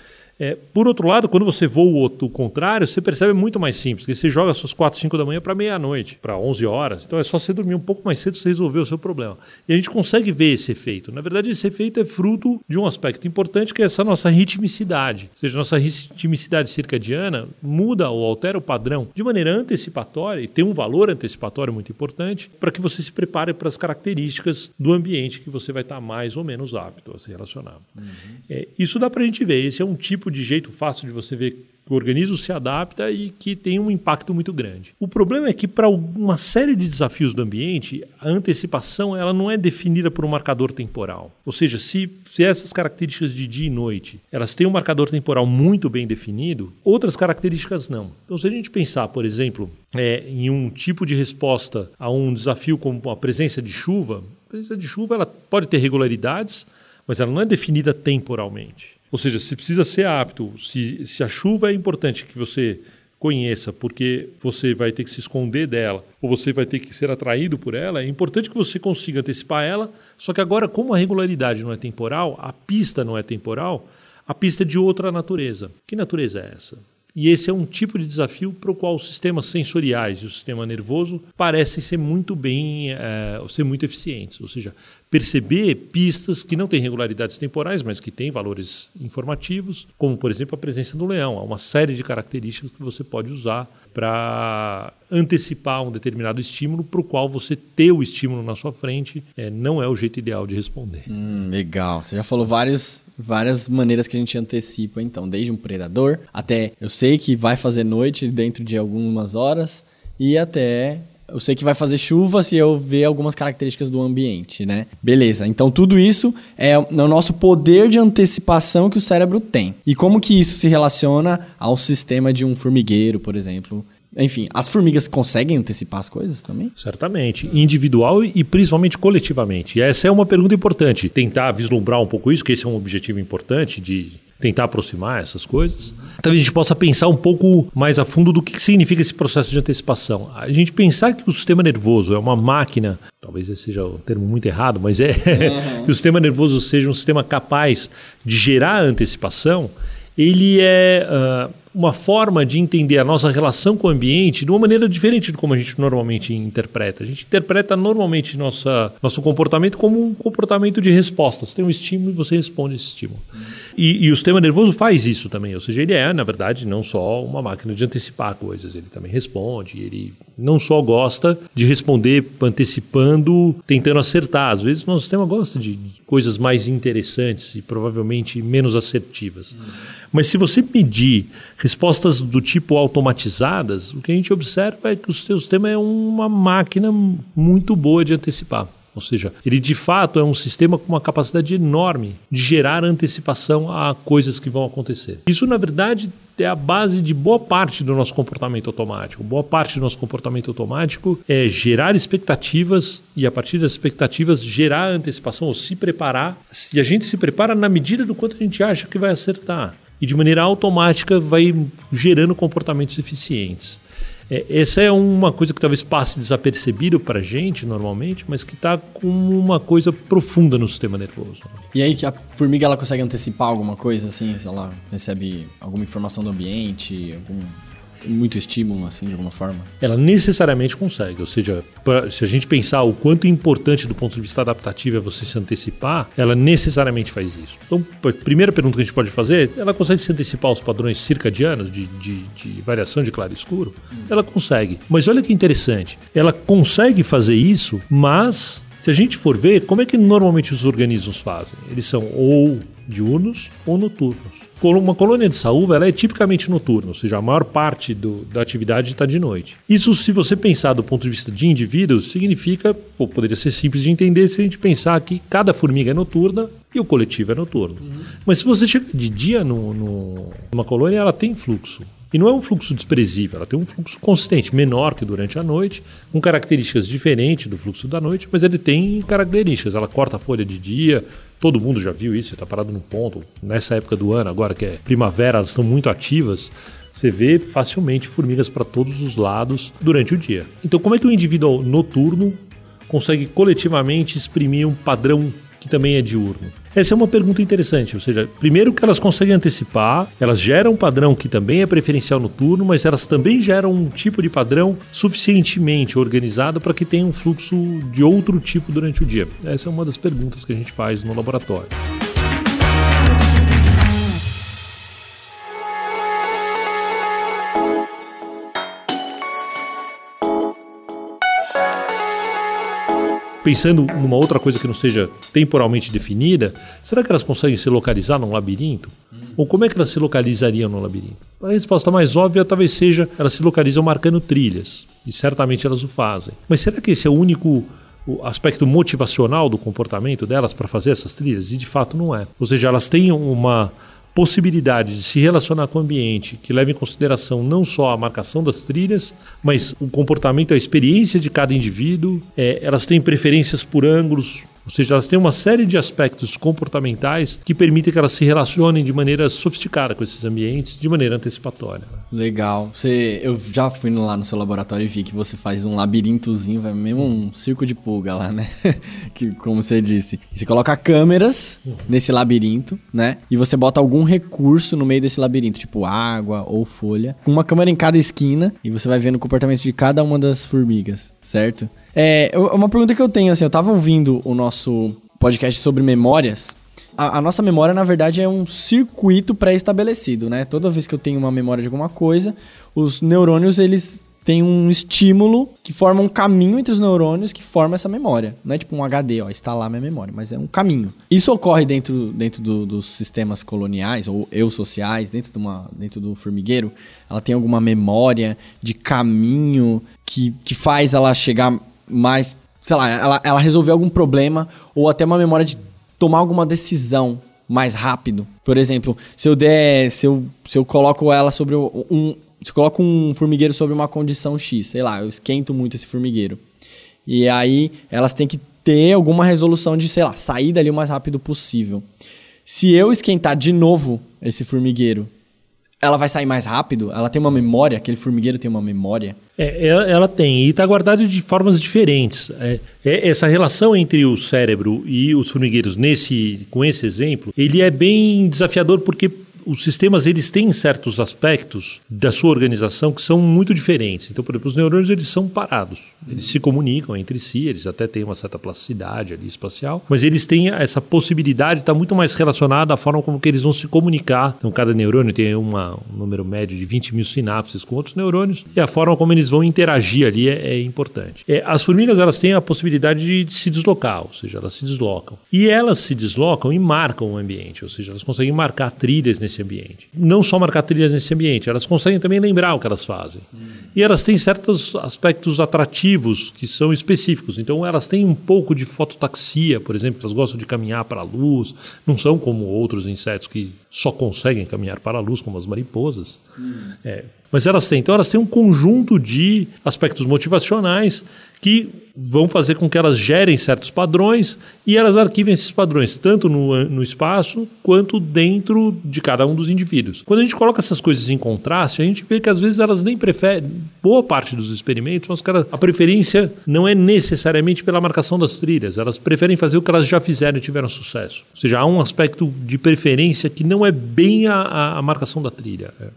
É, por outro lado, quando você voa o, outro, contrário, você percebe muito mais simples, Que você joga suas 4, 5 da manhã para meia-noite, para 11 horas. Então é só você dormir um pouco mais cedo você resolver o seu problema. E a gente consegue ver esse efeito. Na verdade, esse efeito é fruto de um aspecto importante que é essa nossa ritmicidade. Ou seja, nossa ritmicidade circadiana muda ou altera o padrão de maneira antecipatória e tem um valor antecipatório muito importante para que você se prepare para as características do ambiente que você vai estar tá mais ou menos apto a se relacionar. Uhum. É, isso dá para a gente ver. Esse é um tipo tipo de jeito fácil de você ver que o organismo se adapta e que tem um impacto muito grande. O problema é que para uma série de desafios do ambiente, a antecipação ela não é definida por um marcador temporal. Ou seja, se, se essas características de dia e noite elas têm um marcador temporal muito bem definido, outras características não. Então, se a gente pensar, por exemplo, é, em um tipo de resposta a um desafio como a presença de chuva, a presença de chuva ela pode ter regularidades, mas ela não é definida temporalmente. Ou seja, você precisa ser apto. Se, se a chuva é importante que você conheça, porque você vai ter que se esconder dela, ou você vai ter que ser atraído por ela, é importante que você consiga antecipar ela. Só que agora, como a regularidade não é temporal, a pista não é temporal, a pista é de outra natureza. Que natureza é essa? E esse é um tipo de desafio para o qual os sistemas sensoriais e o sistema nervoso parecem ser muito bem, é, ser muito eficientes. Ou seja, perceber pistas que não têm regularidades temporais, mas que têm valores informativos, como por exemplo a presença do leão. Há uma série de características que você pode usar para antecipar um determinado estímulo para o qual você ter o estímulo na sua frente é, não é o jeito ideal de responder. Hum, legal. Você já falou vários várias maneiras que a gente antecipa, então, desde um predador até eu sei que vai fazer noite dentro de algumas horas e até eu sei que vai fazer chuva se eu ver algumas características do ambiente, né? Beleza. Então tudo isso é o nosso poder de antecipação que o cérebro tem. E como que isso se relaciona ao sistema de um formigueiro, por exemplo? Enfim, as formigas conseguem antecipar as coisas também? Certamente, individual e principalmente coletivamente. E essa é uma pergunta importante. Tentar vislumbrar um pouco isso, que esse é um objetivo importante de tentar aproximar essas coisas. Talvez a gente possa pensar um pouco mais a fundo do que significa esse processo de antecipação. A gente pensar que o sistema nervoso é uma máquina, talvez esse seja um termo muito errado, mas é uhum. que o sistema nervoso seja um sistema capaz de gerar antecipação, ele é ah, uma forma de entender a nossa relação com o ambiente de uma maneira diferente de como a gente normalmente interpreta. A gente interpreta normalmente nossa, nosso comportamento como um comportamento de resposta. Você tem um estímulo e você responde esse estímulo. E, e o sistema nervoso faz isso também, ou seja, ele é, na verdade, não só uma máquina de antecipar coisas, ele também responde, ele não só gosta de responder antecipando, tentando acertar. Às vezes o nosso sistema gosta de coisas mais interessantes e provavelmente menos assertivas. Mas se você medir Respostas do tipo automatizadas, o que a gente observa é que o sistema é uma máquina muito boa de antecipar. Ou seja, ele de fato é um sistema com uma capacidade enorme de gerar antecipação a coisas que vão acontecer. Isso, na verdade, é a base de boa parte do nosso comportamento automático. Boa parte do nosso comportamento automático é gerar expectativas e, a partir das expectativas, gerar antecipação ou se preparar. E a gente se prepara na medida do quanto a gente acha que vai acertar e de maneira automática vai gerando comportamentos eficientes. É, essa é uma coisa que talvez passe desapercebido para a gente normalmente, mas que está com uma coisa profunda no sistema nervoso. Né? E aí a formiga ela consegue antecipar alguma coisa, assim, ela recebe alguma informação do ambiente, algum muito estímulo, assim, de alguma forma? Ela necessariamente consegue. Ou seja, pra, se a gente pensar o quanto importante do ponto de vista adaptativo é você se antecipar, ela necessariamente faz isso. Então, a primeira pergunta que a gente pode fazer é: ela consegue se antecipar aos padrões circadianos de, de, de variação de claro e escuro? Hum. Ela consegue. Mas olha que interessante. Ela consegue fazer isso, mas se a gente for ver, como é que normalmente os organismos fazem? Eles são ou diurnos ou noturnos. Uma colônia de saúva ela é tipicamente noturna, ou seja, a maior parte do, da atividade está de noite. Isso, se você pensar do ponto de vista de indivíduos, significa, ou poderia ser simples de entender se a gente pensar que cada formiga é noturna e o coletivo é noturno. Uhum. Mas se você chega de dia no, no, numa colônia, ela tem fluxo. E não é um fluxo desprezível, ela tem um fluxo consistente, menor que durante a noite, com características diferentes do fluxo da noite, mas ele tem características. Ela corta a folha de dia, todo mundo já viu isso, está parado num ponto. Nessa época do ano, agora que é primavera, elas estão muito ativas. Você vê facilmente formigas para todos os lados durante o dia. Então, como é que o indivíduo noturno consegue coletivamente exprimir um padrão que também é diurno? Essa é uma pergunta interessante, ou seja, primeiro que elas conseguem antecipar, elas geram um padrão que também é preferencial noturno, mas elas também geram um tipo de padrão suficientemente organizado para que tenha um fluxo de outro tipo durante o dia. Essa é uma das perguntas que a gente faz no laboratório. pensando numa outra coisa que não seja temporalmente definida, será que elas conseguem se localizar num labirinto? Ou como é que elas se localizariam no labirinto? A resposta mais óbvia talvez seja elas se localizam marcando trilhas, e certamente elas o fazem. Mas será que esse é o único o aspecto motivacional do comportamento delas para fazer essas trilhas? E de fato não é. Ou seja, elas têm uma possibilidade de se relacionar com o ambiente que leva em consideração não só a marcação das trilhas, mas o comportamento, a experiência de cada indivíduo. É, elas têm preferências por ângulos, ou seja, elas têm uma série de aspectos comportamentais que permitem que elas se relacionem de maneira sofisticada com esses ambientes, de maneira antecipatória. Legal. Você, eu já fui lá no seu laboratório e vi que você faz um labirintozinho, vai mesmo um circo de pulga lá, né? que, como você disse, você coloca câmeras nesse labirinto, né? E você bota algum recurso no meio desse labirinto, tipo água ou folha, com uma câmera em cada esquina e você vai vendo o comportamento de cada uma das formigas, certo? É, uma pergunta que eu tenho, assim, eu tava ouvindo o nosso podcast sobre memórias. A, a nossa memória, na verdade, é um circuito pré-estabelecido, né? Toda vez que eu tenho uma memória de alguma coisa, os neurônios, eles têm um estímulo que forma um caminho entre os neurônios que forma essa memória. Não é tipo um HD, ó, está lá minha memória, mas é um caminho. Isso ocorre dentro, dentro do, dos sistemas coloniais ou eusociais, dentro, de uma, dentro do formigueiro. Ela tem alguma memória de caminho que, que faz ela chegar mas, sei lá, ela, ela resolveu algum problema ou até uma memória de tomar alguma decisão mais rápido. Por exemplo, se eu der, se eu, se eu coloco ela sobre um, se eu coloco um formigueiro sobre uma condição X, sei lá, eu esquento muito esse formigueiro. E aí elas têm que ter alguma resolução de, sei lá, sair dali o mais rápido possível. Se eu esquentar de novo esse formigueiro ela vai sair mais rápido? Ela tem uma memória? Aquele formigueiro tem uma memória? É, ela, é, ela tem, e está guardado de formas diferentes. É, é, essa relação entre o cérebro e os formigueiros, nesse, com esse exemplo, ele é bem desafiador porque os sistemas eles têm certos aspectos da sua organização que são muito diferentes. Então, por exemplo, os neurônios eles são parados. Eles uhum. se comunicam entre si, eles até têm uma certa plasticidade ali espacial, mas eles têm essa possibilidade, está muito mais relacionada à forma como que eles vão se comunicar. Então, cada neurônio tem uma, um número médio de 20 mil sinapses com outros neurônios e a forma como eles vão interagir ali é, é importante. É, as formigas elas têm a possibilidade de, de se deslocar, ou seja, elas se deslocam. E elas se deslocam e marcam o ambiente, ou seja, elas conseguem marcar trilhas nesse nesse ambiente. Não só marcar trilhas nesse ambiente, elas conseguem também lembrar o que elas fazem. Hum. E elas têm certos aspectos atrativos que são específicos. Então elas têm um pouco de fototaxia, por exemplo, elas gostam de caminhar para a luz, não são como outros insetos que só conseguem caminhar para a luz, como as mariposas. Hum. É, mas elas têm, então elas têm um conjunto de aspectos motivacionais que vão fazer com que elas gerem certos padrões e elas arquivem esses padrões, tanto no, no espaço quanto dentro de cada um dos indivíduos. Quando a gente coloca essas coisas em contraste, a gente vê que às vezes elas nem preferem, boa parte dos experimentos, mas cara, a preferência não é necessariamente pela marcação das trilhas, elas preferem fazer o que elas já fizeram e tiveram sucesso. Ou seja, há um aspecto de preferência que não é bem a, a, marcação da trilha. É.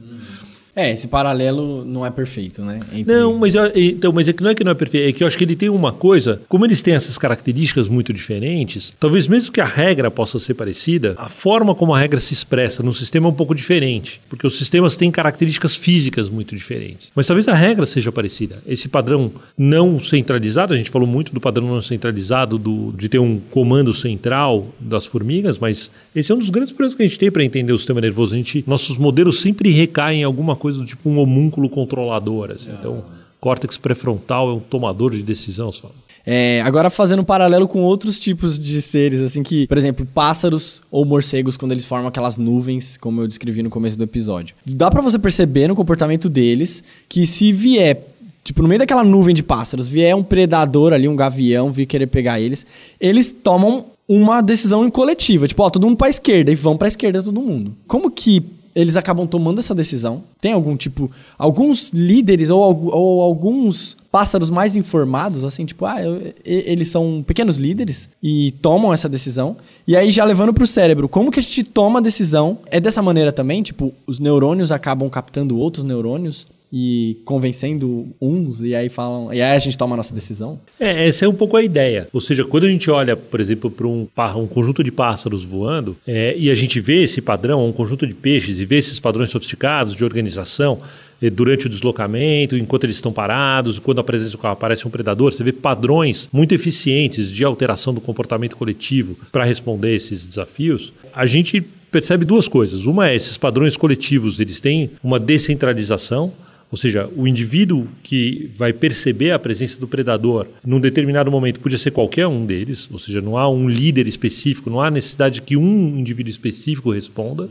É, esse paralelo não é perfeito, né? Entre... Não, mas, eu, então, mas é que não é que não é perfeito, é que eu acho que ele tem uma coisa, como eles têm essas características muito diferentes, talvez mesmo que a regra possa ser parecida, a forma como a regra se expressa no sistema é um pouco diferente, porque os sistemas têm características físicas muito diferentes. Mas talvez a regra seja parecida. Esse padrão não centralizado, a gente falou muito do padrão não centralizado, do, de ter um comando central das formigas, mas esse é um dos grandes problemas que a gente tem para entender o sistema nervoso. A gente, nossos modelos sempre recaem em alguma coisa do tipo um homúnculo controlador. Assim. Então, córtex pré-frontal é um tomador de decisão. Só. É, agora fazendo um paralelo com outros tipos de seres, assim que, por exemplo, pássaros ou morcegos, quando eles formam aquelas nuvens, como eu descrevi no começo do episódio. Dá para você perceber no comportamento deles que se vier, tipo, no meio daquela nuvem de pássaros, vier um predador ali, um gavião, vir querer pegar eles, eles tomam uma decisão coletiva, tipo, ó, todo mundo pra esquerda e vão pra esquerda todo mundo. Como que eles acabam tomando essa decisão. Tem algum tipo. Alguns líderes ou, ou alguns pássaros mais informados, assim, tipo, ah, eu, eles são pequenos líderes e tomam essa decisão. E aí, já levando pro cérebro, como que a gente toma a decisão? É dessa maneira também? Tipo, os neurônios acabam captando outros neurônios? e convencendo uns, e aí falam, e aí a gente toma a nossa decisão? É, essa é um pouco a ideia. Ou seja, quando a gente olha, por exemplo, para um, um, conjunto de pássaros voando, é, e a gente vê esse padrão, um conjunto de peixes, e vê esses padrões sofisticados de organização, é, durante o deslocamento, enquanto eles estão parados, quando a presença do carro aparece um predador, você vê padrões muito eficientes de alteração do comportamento coletivo para responder esses desafios. A gente percebe duas coisas. Uma é esses padrões coletivos, eles têm uma descentralização ou seja, o indivíduo que vai perceber a presença do predador num determinado momento podia ser qualquer um deles, ou seja, não há um líder específico, não há necessidade que um indivíduo específico responda,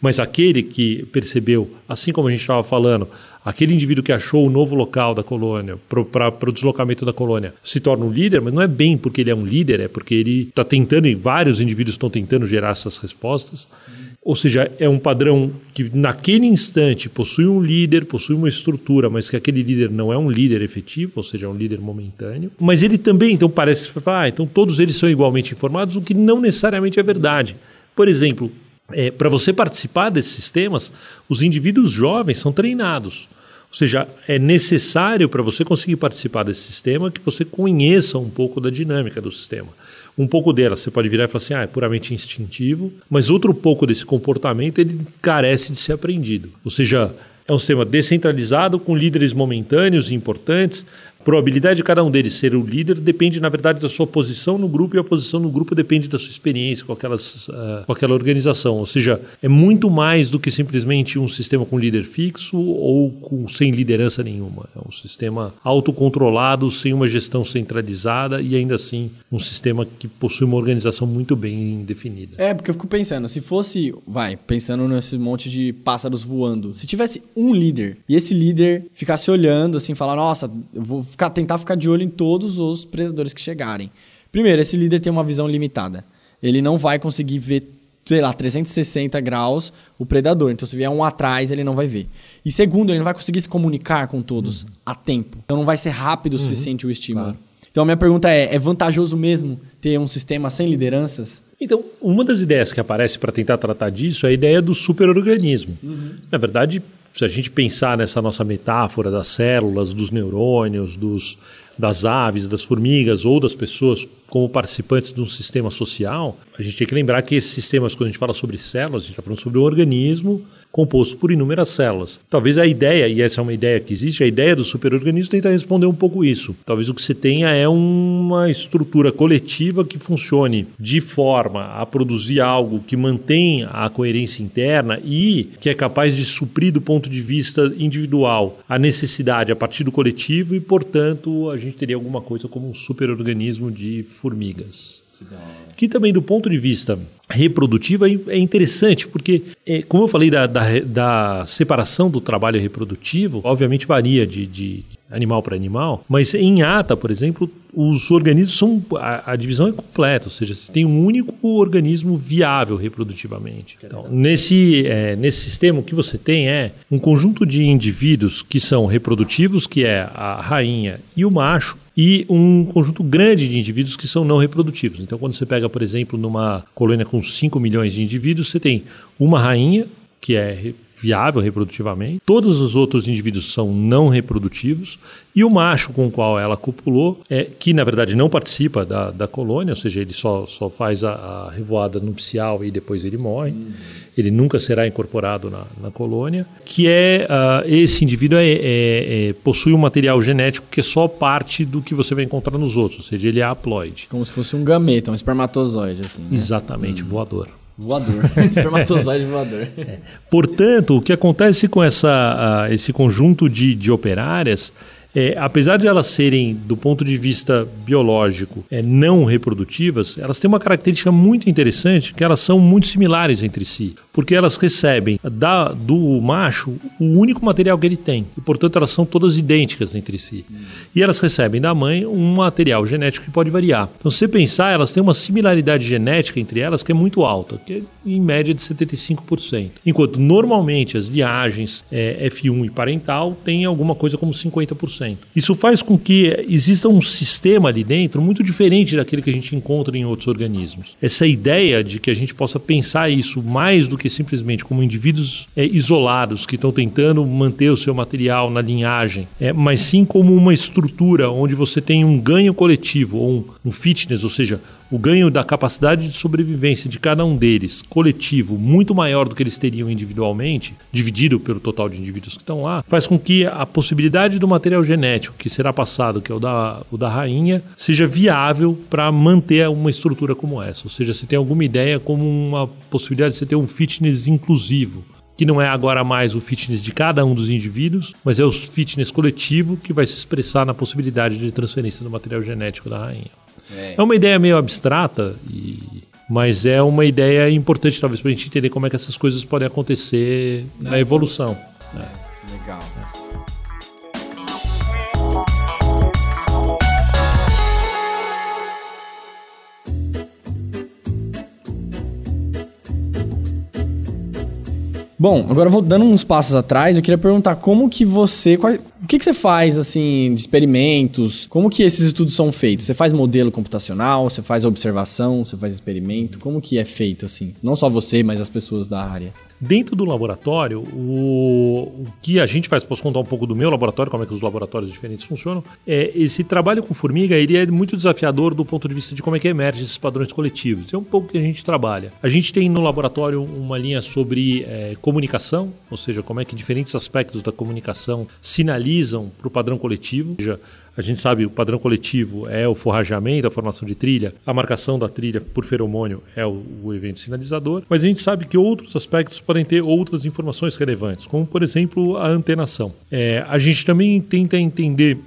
mas aquele que percebeu, assim como a gente estava falando, aquele indivíduo que achou o novo local da colônia para o deslocamento da colônia se torna um líder, mas não é bem porque ele é um líder, é porque ele está tentando e vários indivíduos estão tentando gerar essas respostas. Uhum. Ou seja, é um padrão que naquele instante possui um líder, possui uma estrutura, mas que aquele líder não é um líder efetivo, ou seja, é um líder momentâneo. Mas ele também, então, parece, ah, então todos eles são igualmente informados, o que não necessariamente é verdade. Por exemplo, é, para você participar desses sistemas, os indivíduos jovens são treinados. Ou seja, é necessário para você conseguir participar desse sistema que você conheça um pouco da dinâmica do sistema. Um pouco dela, você pode virar e falar assim, ah, é puramente instintivo, mas outro pouco desse comportamento ele carece de ser aprendido. Ou seja, é um sistema descentralizado, com líderes momentâneos e importantes, probabilidade de cada um deles ser o líder depende, na verdade, da sua posição no grupo e a posição no grupo depende da sua experiência com, aquelas, uh, com aquela organização. Ou seja, é muito mais do que simplesmente um sistema com líder fixo ou com, sem liderança nenhuma. É um sistema autocontrolado, sem uma gestão centralizada e ainda assim um sistema que possui uma organização muito bem definida. É, porque eu fico pensando, se fosse, vai, pensando nesse monte de pássaros voando, se tivesse um líder e esse líder ficasse olhando assim, falar, nossa, eu vou ficar, tentar ficar de olho em todos os predadores que chegarem. Primeiro, esse líder tem uma visão limitada. Ele não vai conseguir ver, sei lá, 360 graus o predador. Então, se vier um atrás, ele não vai ver. E segundo, ele não vai conseguir se comunicar com todos uhum. a tempo. Então, não vai ser rápido o uhum. suficiente uhum. o estímulo. Claro. Então, a minha pergunta é: é vantajoso mesmo ter um sistema sem lideranças? Então, uma das ideias que aparece para tentar tratar disso é a ideia do superorganismo. Uhum. Na verdade, se a gente pensar nessa nossa metáfora das células, dos neurônios, dos, das aves, das formigas ou das pessoas como participantes de um sistema social, a gente tem que lembrar que esses sistemas, quando a gente fala sobre células, a gente está falando sobre o organismo composto por inúmeras células. Talvez a ideia, e essa é uma ideia que existe, a ideia do superorganismo tenta responder um pouco isso. Talvez o que você tenha é uma estrutura coletiva que funcione de forma a produzir algo que mantém a coerência interna e que é capaz de suprir do ponto de vista individual a necessidade a partir do coletivo e, portanto, a gente teria alguma coisa como um superorganismo de formigas que também do ponto de vista reprodutivo é, é interessante, porque, é, como eu falei da, da, da separação do trabalho reprodutivo, obviamente varia de, de, animal para animal, mas em ata, por exemplo, os organismos são a, a, divisão é completa, ou seja, você tem um único organismo viável reprodutivamente. Então, nesse é, nesse sistema o que você tem é um conjunto de indivíduos que são reprodutivos, que é a rainha e o macho, e um conjunto grande de indivíduos que são não reprodutivos. Então, quando você pega, por exemplo, numa colônia com 5 milhões de indivíduos, você tem uma rainha que é viável reprodutivamente, todos os outros indivíduos são não reprodutivos, e o macho com o qual ela copulou, é, que na verdade não participa da, da colônia, ou seja, ele só, só faz a, a revoada nupcial e depois ele morre, uhum. ele nunca será incorporado na, na colônia, que é uh, esse indivíduo é, é, é, possui um material genético que é só parte do que você vai encontrar nos outros, ou seja, ele é haploide. Como se fosse um gameta, um espermatozoide. Assim, né? Exatamente, uhum. voador. Voador. Espermatozoide voador. É. Portanto, o que acontece com essa, uh, esse conjunto de, de operárias é, apesar de elas serem, do ponto de vista biológico, é, não reprodutivas, elas têm uma característica muito interessante, que elas são muito similares entre si porque elas recebem da, do macho o único material que ele tem, e portanto elas são todas idênticas entre si. Hum. E elas recebem da mãe um material genético que pode variar. Então, se você pensar, elas têm uma similaridade genética entre elas que é muito alta, que é em média de 75%. Enquanto normalmente as viagens é, F1 e parental têm alguma coisa como 50%. Isso faz com que exista um sistema ali dentro muito diferente daquele que a gente encontra em outros organismos. Essa ideia de que a gente possa pensar isso mais do que que simplesmente como indivíduos é, isolados que estão tentando manter o seu material na linhagem, é, mas sim como uma estrutura onde você tem um ganho coletivo ou um, um fitness, ou seja, o ganho da capacidade de sobrevivência de cada um deles, coletivo, muito maior do que eles teriam individualmente, dividido pelo total de indivíduos que estão lá, faz com que a possibilidade do material genético que será passado, que é o da, o da rainha, seja viável para manter uma estrutura como essa. Ou seja, se tem alguma ideia como uma possibilidade de você ter um fitness inclusivo, que não é agora mais o fitness de cada um dos indivíduos, mas é o fitness coletivo que vai se expressar na possibilidade de transferência do material genético da rainha. É. é uma ideia meio abstrata, e, mas é uma ideia importante, talvez, para a gente entender como é que essas coisas podem acontecer na, na evolução. evolução. Né? É. Legal. É. Bom, agora voltando uns passos atrás, eu queria perguntar como que você, qual o que, que você faz, assim, de experimentos? Como que esses estudos são feitos? Você faz modelo computacional, você faz observação, você faz experimento? Como que é feito, assim? Não só você, mas as pessoas da área. Dentro do laboratório, o, o que a gente faz, posso contar um pouco do meu laboratório, como é que os laboratórios diferentes funcionam. É, esse trabalho com formiga ele é muito desafiador do ponto de vista de como é que emergem esses padrões coletivos. É um pouco que a gente trabalha. A gente tem no laboratório uma linha sobre é, comunicação, ou seja, como é que diferentes aspectos da comunicação sinalizam para o padrão coletivo. Ou seja, a gente sabe o padrão coletivo é o forrajamento, a formação de trilha, a marcação da trilha por feromônio é o, o evento sinalizador, mas a gente sabe que outros aspectos podem ter outras informações relevantes, como por exemplo a antenação. É, a gente também tenta entender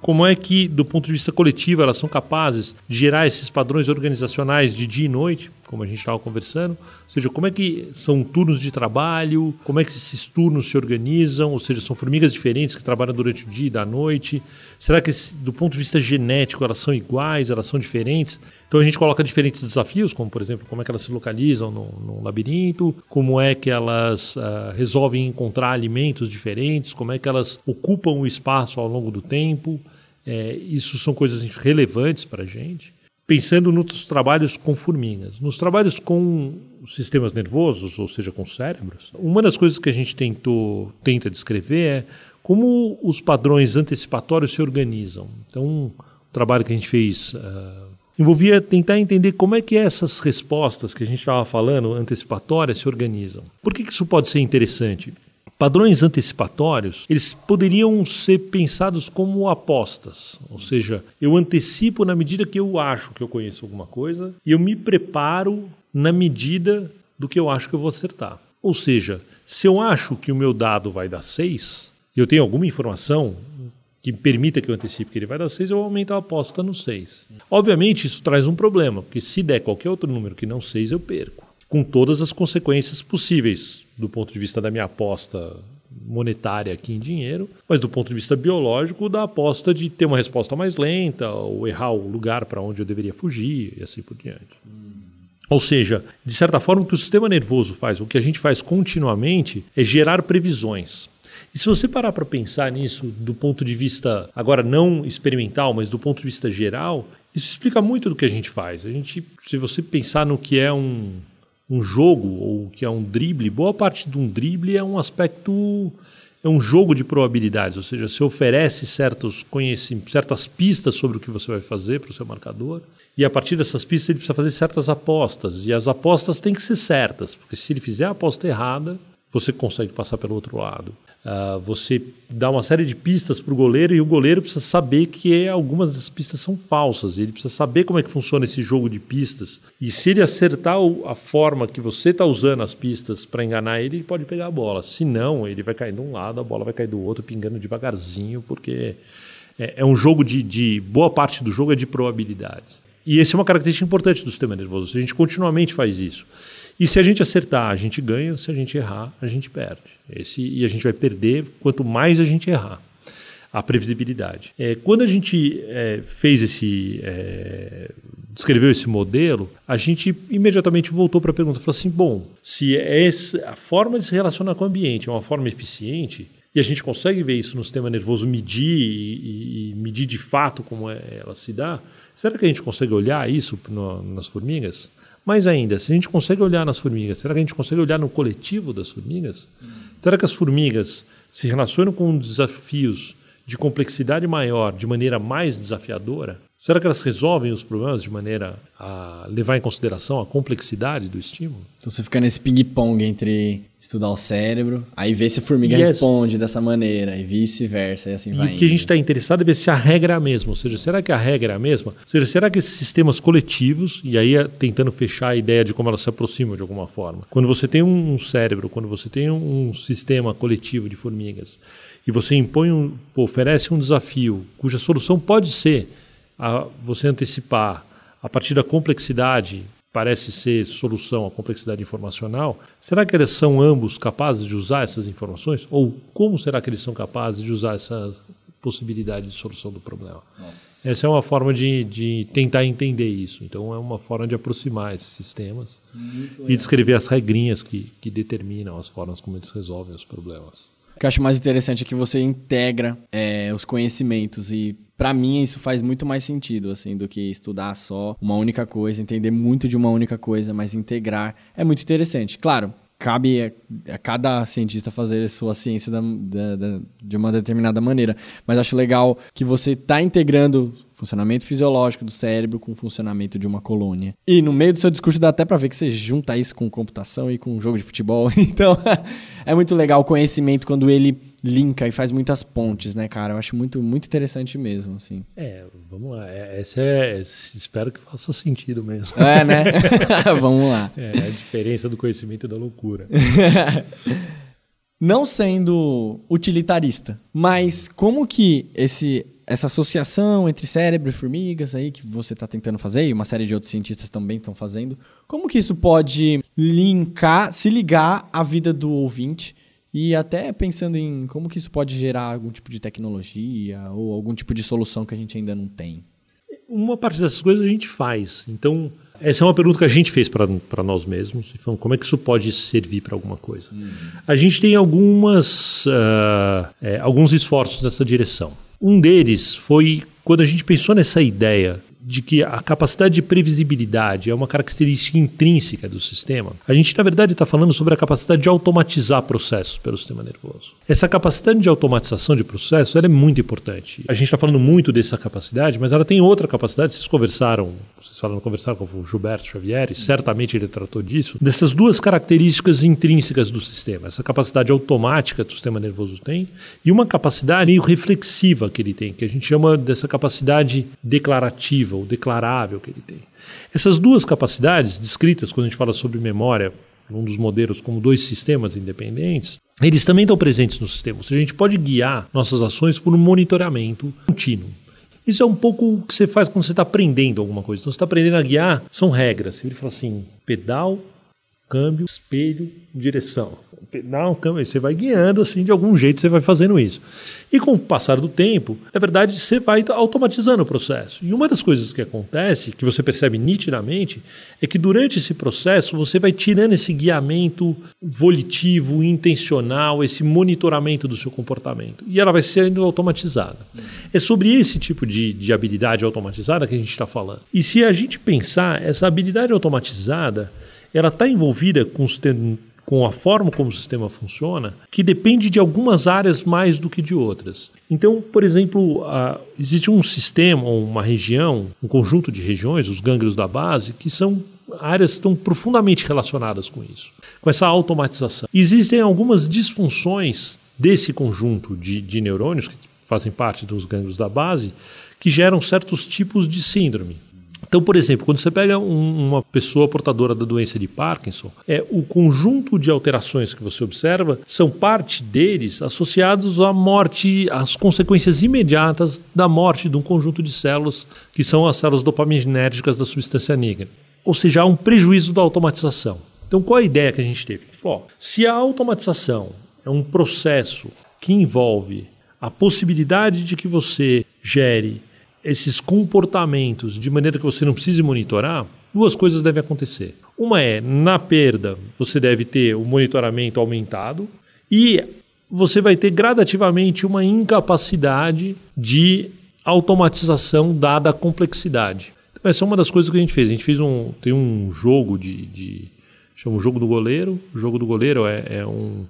como é que, do ponto de vista coletivo, elas são capazes de gerar esses padrões organizacionais de dia e noite, como a gente estava conversando? Ou seja, como é que são turnos de trabalho, como é que esses turnos se organizam? Ou seja, são formigas diferentes que trabalham durante o dia e da noite? Será que, do ponto de vista genético, elas são iguais, elas são diferentes? Então a gente coloca diferentes desafios, como por exemplo, como é que elas se localizam no, no labirinto, como é que elas uh, resolvem encontrar alimentos diferentes, como é que elas ocupam o espaço ao longo do tempo. É, isso são coisas relevantes para a gente. Pensando nos trabalhos com formigas, nos trabalhos com sistemas nervosos, ou seja, com cérebros, uma das coisas que a gente tentou, tenta descrever é como os padrões antecipatórios se organizam. Então, o trabalho que a gente fez uh, Envolvia tentar entender como é que essas respostas que a gente estava falando, antecipatórias, se organizam. Por que, isso pode ser interessante? Padrões antecipatórios, eles poderiam ser pensados como apostas, ou seja, eu antecipo na medida que eu acho que eu conheço alguma coisa e eu me preparo na medida do que eu acho que eu vou acertar. Ou seja, se eu acho que o meu dado vai dar 6, eu tenho alguma informação que permita que eu antecipe que ele vai dar 6, eu aumento aumentar a aposta no 6. Obviamente, isso traz um problema, porque se der qualquer outro número que não 6, eu perco. Com todas as consequências possíveis, do ponto de vista da minha aposta monetária aqui em dinheiro, mas do ponto de vista biológico, da aposta de ter uma resposta mais lenta, ou errar o lugar para onde eu deveria fugir, e assim por diante. Hum. Ou seja, de certa forma, o que o sistema nervoso faz, o que a gente faz continuamente, é gerar previsões. E se você parar para pensar nisso do ponto de vista, agora não experimental, mas do ponto de vista geral, isso explica muito do que a gente faz. A gente, se você pensar no que é um, um jogo ou o que é um drible, boa parte de um drible é um aspecto é um jogo de probabilidades, ou seja, se oferece certos conhecimentos, certas pistas sobre o que você vai fazer para o seu marcador, e a partir dessas pistas ele precisa fazer certas apostas, e as apostas têm que ser certas, porque se ele fizer a aposta errada, você consegue passar pelo outro lado. Ah, você dá uma série de pistas para o goleiro e o goleiro precisa saber que é, algumas das pistas são falsas. Ele precisa saber como é que funciona esse jogo de pistas. E se ele acertar a forma que você está usando as pistas para enganar ele, ele pode pegar a bola. Se não, ele vai cair de um lado, a bola vai cair do outro, pingando devagarzinho, porque é, é um jogo de, de. Boa parte do jogo é de probabilidades. E essa é uma característica importante do sistema nervoso. A gente continuamente faz isso. E se a gente acertar, a gente ganha, se a gente errar, a gente perde. Esse, e a gente vai perder quanto mais a gente errar. A previsibilidade. É, quando a gente é, fez esse. É, descreveu esse modelo, a gente imediatamente voltou para a pergunta: falou assim, bom, se é essa, a forma de se relacionar com o ambiente é uma forma eficiente, e a gente consegue ver isso no sistema nervoso, medir e, e, medir de fato como é, ela se dá. Será que a gente consegue olhar isso nas formigas? Mas ainda, se a gente consegue olhar nas formigas, será que a gente consegue olhar no coletivo das formigas? Uhum. Será que as formigas se relacionam com desafios de complexidade maior de maneira mais desafiadora? Será que elas resolvem os problemas de maneira a levar em consideração a complexidade do estímulo? Então você fica nesse ping-pong entre estudar o cérebro, aí ver se a formiga yes. É responde dessa maneira, e vice-versa, e assim e vai. E o indo. que a gente está interessado é ver se a regra é a mesma, ou seja, será que a regra é a mesma? Ou seja, será que esses sistemas coletivos, e aí é tentando fechar a ideia de como elas se aproximam de alguma forma, quando você tem um cérebro, quando você tem um sistema coletivo de formigas, e você impõe um, oferece um desafio cuja solução pode ser a você antecipar a partir da complexidade parece ser solução à complexidade informacional, será que eles são ambos capazes de usar essas informações? Ou como será que eles são capazes de usar essa possibilidade de solução do problema? Nossa. Essa é uma forma de, de tentar entender isso. Então, é uma forma de aproximar esses sistemas e descrever as regrinhas que, que determinam as formas como eles resolvem os problemas. O que eu acho mais interessante é que você integra é, os conhecimentos e para mim isso faz muito mais sentido assim do que estudar só uma única coisa, entender muito de uma única coisa, mas integrar é muito interessante. Claro, cabe a, cada cientista fazer sua ciência da, da, da, de uma determinada maneira. Mas acho legal que você está integrando funcionamento fisiológico do cérebro com o funcionamento de uma colônia. E no meio do seu discurso dá até para ver que você junta isso com computação e com jogo de futebol. Então, é muito legal o conhecimento quando ele linka e faz muitas pontes, né, cara? Eu acho muito, muito interessante mesmo, assim. É, vamos lá. É, essa é, espero que faça sentido mesmo. É, né? vamos lá. É a diferença do conhecimento e da loucura. não sendo utilitarista, mas como que esse essa associação entre cérebro e formigas aí que você está tentando fazer e uma série de outros cientistas também estão fazendo, como que isso pode linkar, se ligar à vida do ouvinte e até pensando em como que isso pode gerar algum tipo de tecnologia ou algum tipo de solução que a gente ainda não tem? Uma parte dessas coisas a gente faz. Então, essa é uma pergunta que a gente fez para nós mesmos. falando como é que isso pode servir para alguma coisa? Uhum. A gente tem algumas, uh, é, alguns esforços nessa direção. Um deles foi quando a gente pensou nessa ideia de que a capacidade de previsibilidade é uma característica intrínseca do sistema, a gente, na verdade, está falando sobre a capacidade de automatizar processos pelo sistema nervoso. Essa capacidade de automatização de processos é muito importante. A gente está falando muito dessa capacidade, mas ela tem outra capacidade. Vocês conversaram, vocês falaram, conversaram com o Gilberto Xavier, certamente ele tratou disso, dessas duas características intrínsecas do sistema. Essa capacidade automática que o sistema nervoso tem e uma capacidade meio reflexiva que ele tem, que a gente chama dessa capacidade declarativa ou declarável que ele tem. Essas duas capacidades, descritas quando a gente fala sobre memória, um dos modelos como dois sistemas independentes, eles também estão presentes no sistema. Ou seja, a gente pode guiar nossas ações por um monitoramento contínuo. Isso é um pouco o que você faz quando você está aprendendo alguma coisa. Então, você está aprendendo a guiar, são regras. Ele fala assim: pedal, câmbio, espelho, direção. Não, você vai guiando assim, de algum jeito você vai fazendo isso. E com o passar do tempo, é verdade, você vai automatizando o processo. E uma das coisas que acontece, que você percebe nitidamente, é que durante esse processo você vai tirando esse guiamento volitivo, intencional, esse monitoramento do seu comportamento. E ela vai sendo automatizada. É sobre esse tipo de, de habilidade automatizada que a gente está falando. E se a gente pensar, essa habilidade automatizada ela está envolvida com os com a forma como o sistema funciona, que depende de algumas áreas mais do que de outras. Então, por exemplo, existe um sistema, uma região, um conjunto de regiões, os gânglios da base, que são áreas que estão profundamente relacionadas com isso, com essa automatização. Existem algumas disfunções desse conjunto de, de neurônios que fazem parte dos gânglios da base que geram certos tipos de síndrome. Então, por exemplo, quando você pega um, uma pessoa portadora da doença de Parkinson, é, o conjunto de alterações que você observa são parte deles associados à morte, às consequências imediatas da morte de um conjunto de células que são as células dopaminérgicas da substância negra. Ou seja, há um prejuízo da automatização. Então, qual a ideia que a gente teve? Falou, ó, se a automatização é um processo que envolve a possibilidade de que você gere esses comportamentos de maneira que você não precise monitorar, duas coisas devem acontecer. Uma é, na perda, você deve ter o monitoramento aumentado e você vai ter gradativamente uma incapacidade de automatização dada a complexidade. Então, essa é uma das coisas que a gente fez. A gente fez um, tem um jogo de, de chama o jogo do goleiro. O jogo do goleiro é, é um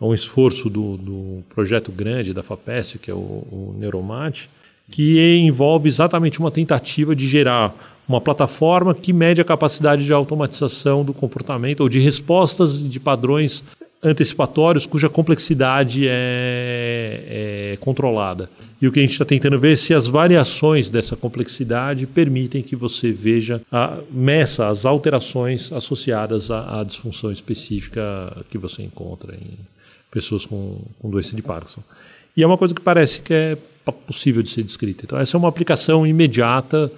é um esforço do, do projeto grande da FAPESP, que é o, o Neuromate, que envolve exatamente uma tentativa de gerar uma plataforma que mede a capacidade de automatização do comportamento ou de respostas de padrões antecipatórios cuja complexidade é, é controlada. E o que a gente está tentando ver é se as variações dessa complexidade permitem que você veja, a, meça as alterações associadas à, à disfunção específica que você encontra em pessoas com, com doença de Parkinson. E é uma coisa que parece que é é possível de ser descrita. Então, essa é uma aplicação imediata,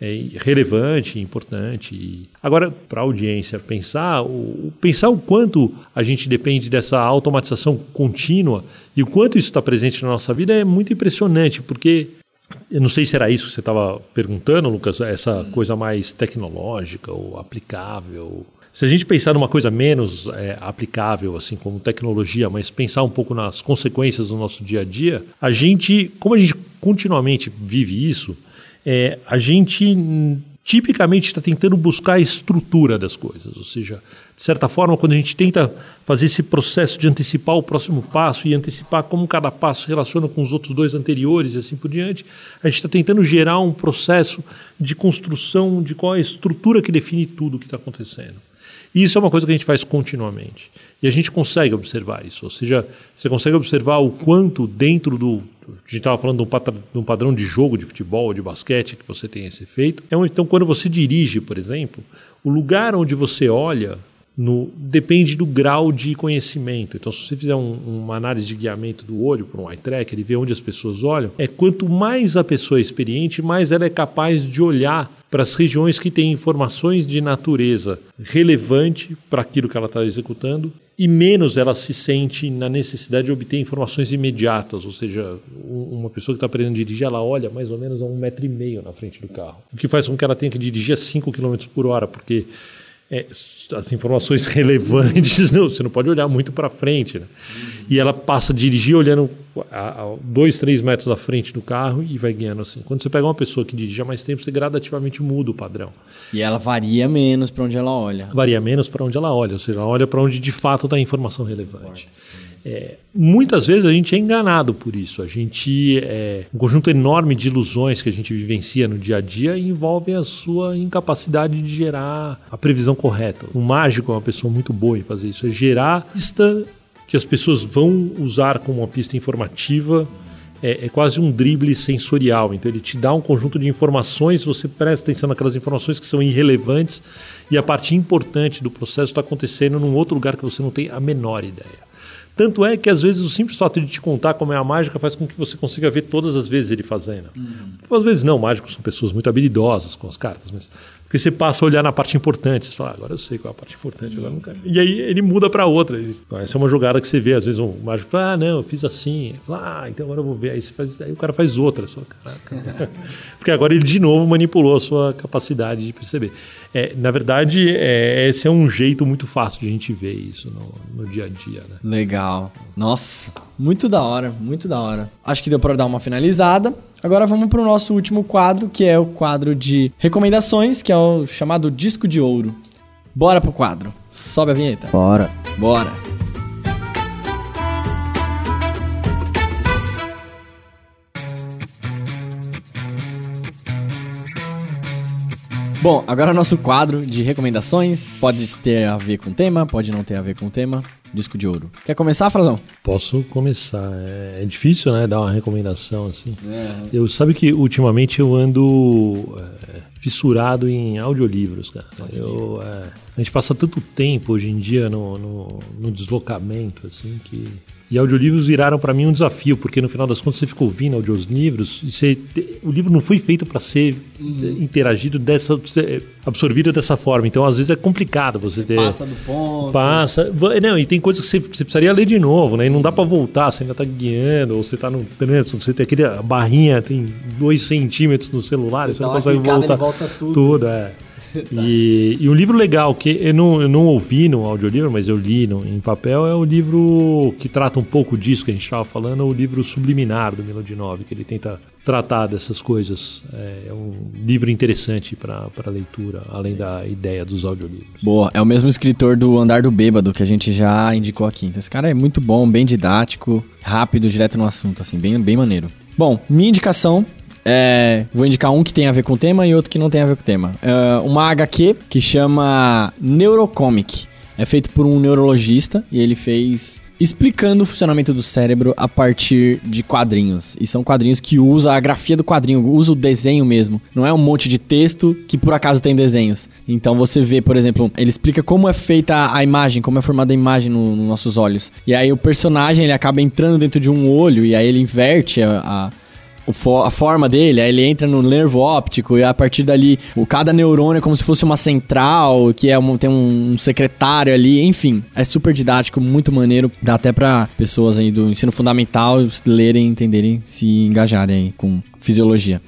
é, relevante, importante. Agora, para a audiência pensar, o, pensar o quanto a gente depende dessa automatização contínua e o quanto isso está presente na nossa vida é muito impressionante, porque eu não sei se era isso que você estava perguntando, Lucas, essa coisa mais tecnológica ou aplicável. Se a gente pensar numa coisa menos é, aplicável, assim como tecnologia, mas pensar um pouco nas consequências do nosso dia a dia, a gente, como a gente continuamente vive isso, é, a gente tipicamente está tentando buscar a estrutura das coisas, ou seja, de certa forma, quando a gente tenta fazer esse processo de antecipar o próximo passo e antecipar como cada passo se relaciona com os outros dois anteriores e assim por diante, a gente está tentando gerar um processo de construção de qual é a estrutura que define tudo o que está acontecendo. E isso é uma coisa que a gente faz continuamente. E a gente consegue observar isso, ou seja, você consegue observar o quanto dentro do. A gente estava falando de um, padrão de jogo de futebol, de basquete, que você tem esse efeito. É então, quando você dirige, por exemplo, o lugar onde você olha no, depende do grau de conhecimento. Então, se você fizer um, uma análise de guiamento do olho para um eye tracker e ver onde as pessoas olham, é quanto mais a pessoa é experiente, mais ela é capaz de olhar para as regiões que têm informações de natureza relevante para aquilo que ela está executando e menos ela se sente na necessidade de obter informações imediatas, ou seja, uma pessoa que está aprendendo a dirigir, ela olha mais ou menos a um metro e meio na frente do carro, o que faz com que ela tenha que dirigir a 5 km por hora, porque é, as informações relevantes, não, você não pode olhar muito para frente. Né? E ela passa a dirigir olhando a, a dois, três metros à frente do carro e vai ganhando assim. Quando você pega uma pessoa que dirige há mais tempo, você gradativamente muda o padrão. E ela varia menos para onde ela olha. Varia menos para onde ela olha, ou seja, ela olha para onde de fato está a informação relevante. É, muitas vezes a gente é enganado por isso. A gente. É, um conjunto enorme de ilusões que a gente vivencia no dia a dia envolvem a sua incapacidade de gerar a previsão correta. O mágico é uma pessoa muito boa em fazer isso, é gerar pista que as pessoas vão usar como uma pista informativa. É, é, quase um drible sensorial. Então ele te dá um conjunto de informações, você presta atenção naquelas informações que são irrelevantes e a parte importante do processo está acontecendo num outro lugar que você não tem a menor ideia. Tanto é que às vezes o simples fato de te contar como é a mágica faz com que você consiga ver todas as vezes ele fazendo. Uhum. Às vezes não, mágicos são pessoas muito habilidosas com as cartas, mas porque você passa a olhar na parte importante. Você fala, ah, agora eu sei qual é a parte importante. Sim, E aí ele muda para outra. Essa é uma jogada que você vê. Às vezes um mágico fala, ah, não, eu fiz assim. Fala, ah, então agora eu vou ver. Aí, você faz... aí o cara faz outra. Só, caraca. Porque agora ele de novo manipulou a sua capacidade de perceber. É, na verdade, é, esse é um jeito muito fácil de a gente ver isso no, no dia a dia. Né? Legal. Nossa, muito da hora, muito da hora. Acho que deu para dar uma finalizada. Agora vamos para o nosso último quadro, que é o quadro de recomendações, que é o chamado Disco de Ouro. Bora pro quadro. Sobe a vinheta. Bora. Bora. Bom, agora nosso quadro de recomendações. Pode ter a ver com o tema, pode não ter a ver com o tema. Disco de ouro. Quer começar, Frazão? Posso começar. É difícil, né? Dar uma recomendação assim. É. Eu sabe que ultimamente eu ando é, fissurado em audiolivros, cara. Eu, é, a gente passa tanto tempo hoje em dia no, no, no deslocamento, assim, que e audiolivros viraram para mim um desafio, porque no final das contas você ficou ouvindo audiolivros e você, o livro não foi feito para ser uhum. interagido dessa absorvido dessa forma. Então às vezes é complicado você ter passa do ponto. Passa, é, não, e tem coisas que você, você precisaria ler de novo, né? E não dá para voltar, você ainda tá guiando ou você tá no trânsito, você tem aquela barrinha tem dois centímetros no celular, você, você não consegue voltar. volta tudo. tudo é. Tá. e, e um livro legal que eu não, eu não ouvi no audiolivro, mas eu li no, em papel, é o livro que trata um pouco disso que a gente estava falando, o livro Subliminar do Melodinov, que ele tenta tratar dessas coisas. É, é um livro interessante para leitura, além da ideia dos audiolivros. Boa, é o mesmo escritor do Andar do Bêbado, que a gente já indicou aqui. Então esse cara é muito bom, bem didático, rápido, direto no assunto, assim, bem, bem maneiro. Bom, minha indicação é, vou indicar um que tem a ver com o tema e outro que não tem a ver com o tema. É uma HQ que chama Neurocomic. É feito por um neurologista e ele fez explicando o funcionamento do cérebro a partir de quadrinhos. E são quadrinhos que usa a grafia do quadrinho, usa o desenho mesmo. Não é um monte de texto que por acaso tem desenhos. Então você vê, por exemplo, ele explica como é feita a imagem, como é formada a imagem nos no nossos olhos. E aí o personagem ele acaba entrando dentro de um olho e aí ele inverte a, a a forma dele, aí ele entra no nervo óptico e a partir dali o, cada neurônio é como se fosse uma central, que é um tem um secretário ali, enfim. É super didático, muito maneiro. Dá até pra pessoas aí do ensino fundamental lerem, entenderem, se engajarem com fisiologia.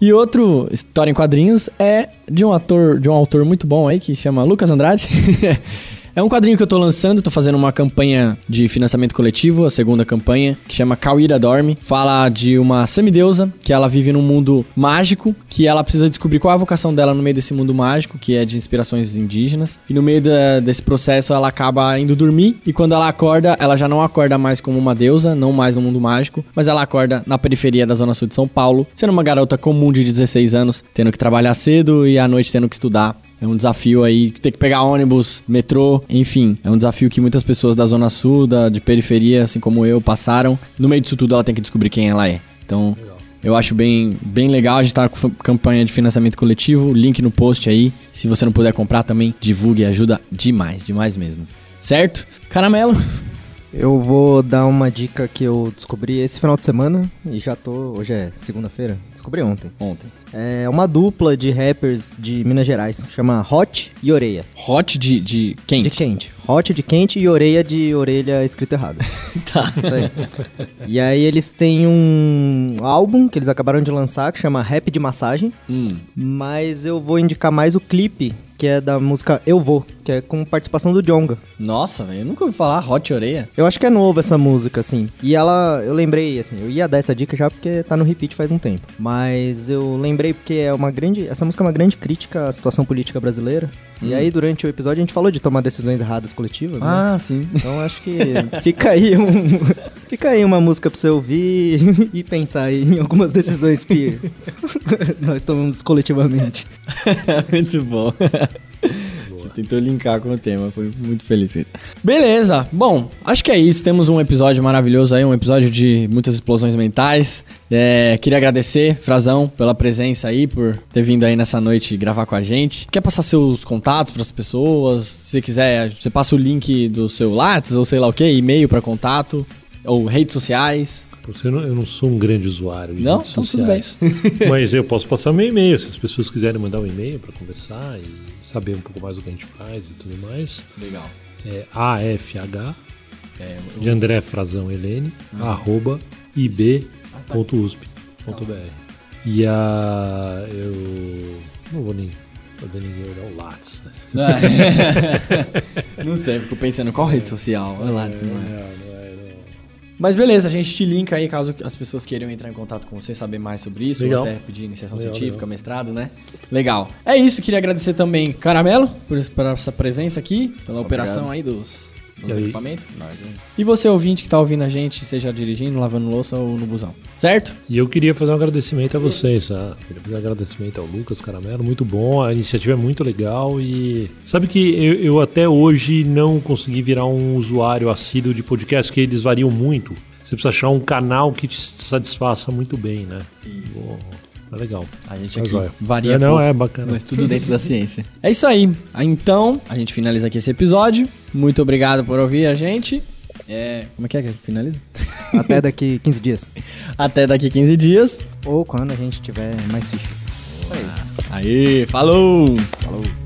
E outro história em quadrinhos é de um ator, de um autor muito bom aí que chama Lucas Andrade. É um quadrinho que eu tô lançando, tô fazendo uma campanha de financiamento coletivo, a segunda campanha, que chama Cauíra Dorme. Fala de uma semideusa que ela vive num mundo mágico, que ela precisa descobrir qual é a vocação dela no meio desse mundo mágico, que é de inspirações indígenas. E no meio da, desse processo ela acaba indo dormir e quando ela acorda, ela já não acorda mais como uma deusa, não mais no mundo mágico, mas ela acorda na periferia da zona sul de São Paulo, sendo uma garota comum de 16 anos, tendo que trabalhar cedo e à noite tendo que estudar é um desafio aí, ter que pegar ônibus, metrô, enfim. É um desafio que muitas pessoas da Zona Sul, da, de periferia, assim como eu, passaram. No meio disso tudo, ela tem que descobrir quem ela é. Então, eu acho bem, bem legal. A gente tá com campanha de financiamento coletivo. Link no post aí. Se você não puder comprar também, divulgue e ajuda demais, demais mesmo. Certo? Caramelo, eu vou dar uma dica que eu descobri esse final de semana e já tô. Hoje é segunda-feira? Descobri ontem. Ontem. É uma dupla de rappers de Minas Gerais, chama Hot e Oreia. Hot de, de quente? De quente. Hot de quente e Oreia de orelha escrito errado. tá. Isso aí. E aí eles têm um álbum que eles acabaram de lançar que chama Rap de Massagem. Hum. Mas eu vou indicar mais o clipe, que é da música Eu Vou que é com participação do Jonga. Nossa, velho, eu nunca ouvi falar Hot Oreia. Eu acho que é novo essa música, assim. E ela, eu lembrei, assim, eu ia dar essa dica já porque tá no repeat faz um tempo. Mas eu lembrei porque é uma grande. Essa música é uma grande crítica à situação política brasileira. Hum. E aí, durante o episódio, a gente falou de tomar decisões erradas coletivas. Né? Ah, sim. Então acho que fica aí um. Fica aí uma música pra você ouvir e pensar em algumas decisões que nós tomamos coletivamente. Muito bom tentou linkar com o tema, foi muito feliz. Beleza, bom, acho que é isso. Temos um episódio maravilhoso aí, um episódio de muitas explosões mentais. É, queria agradecer, Frazão, pela presença aí, por ter vindo aí nessa noite gravar com a gente. Quer passar seus contatos para as pessoas? Se quiser, você passa o link do seu Lattes ou sei lá o que, e-mail para contato, ou redes sociais eu não sou um grande usuário de não? redes então, sociais. mas eu posso passar meu e-mail, se as pessoas quiserem mandar um e-mail para conversar e saber um pouco mais do que a gente faz e tudo mais. Legal. É afh é, eu... de André Frazão Helene, ah. arroba ib.usp.br. Ah, tá. E a. Eu. Não vou nem fazer ninguém olhar o Lattes, né? Ah. Não, sei, fico pensando qual rede social? É, o Lattes, não é? é mas beleza, a gente te linka aí caso as pessoas queiram entrar em contato com você, saber mais sobre isso, legal. ou até pedir iniciação legal, científica, legal. mestrado, né? Legal. É isso, queria agradecer também Caramelo por, por essa presença aqui, pela Obrigado. operação aí dos nos e equipamentos. É. E você, ouvinte, que está ouvindo a gente, seja dirigindo, lavando louça ou no busão, certo? E eu queria fazer um agradecimento a vocês, tá? Queria fazer um agradecimento ao Lucas Caramelo, muito bom, a iniciativa é muito legal e... Sabe que eu, eu até hoje não consegui virar um usuário assíduo de podcast, que eles variam muito. Você precisa achar um canal que te satisfaça muito bem, né? Sim, sim. Bom, Tá legal. A gente tá aqui varia. É, não, pouco, é bacana. Mas tudo dentro da ciência. É isso aí. Então, a gente finaliza aqui esse episódio. Muito obrigado por ouvir a gente. É, como é que é que finaliza? Até daqui 15 dias. Até daqui 15 dias. Ou quando a gente tiver mais fichas. Aí. aí, falou! Falou!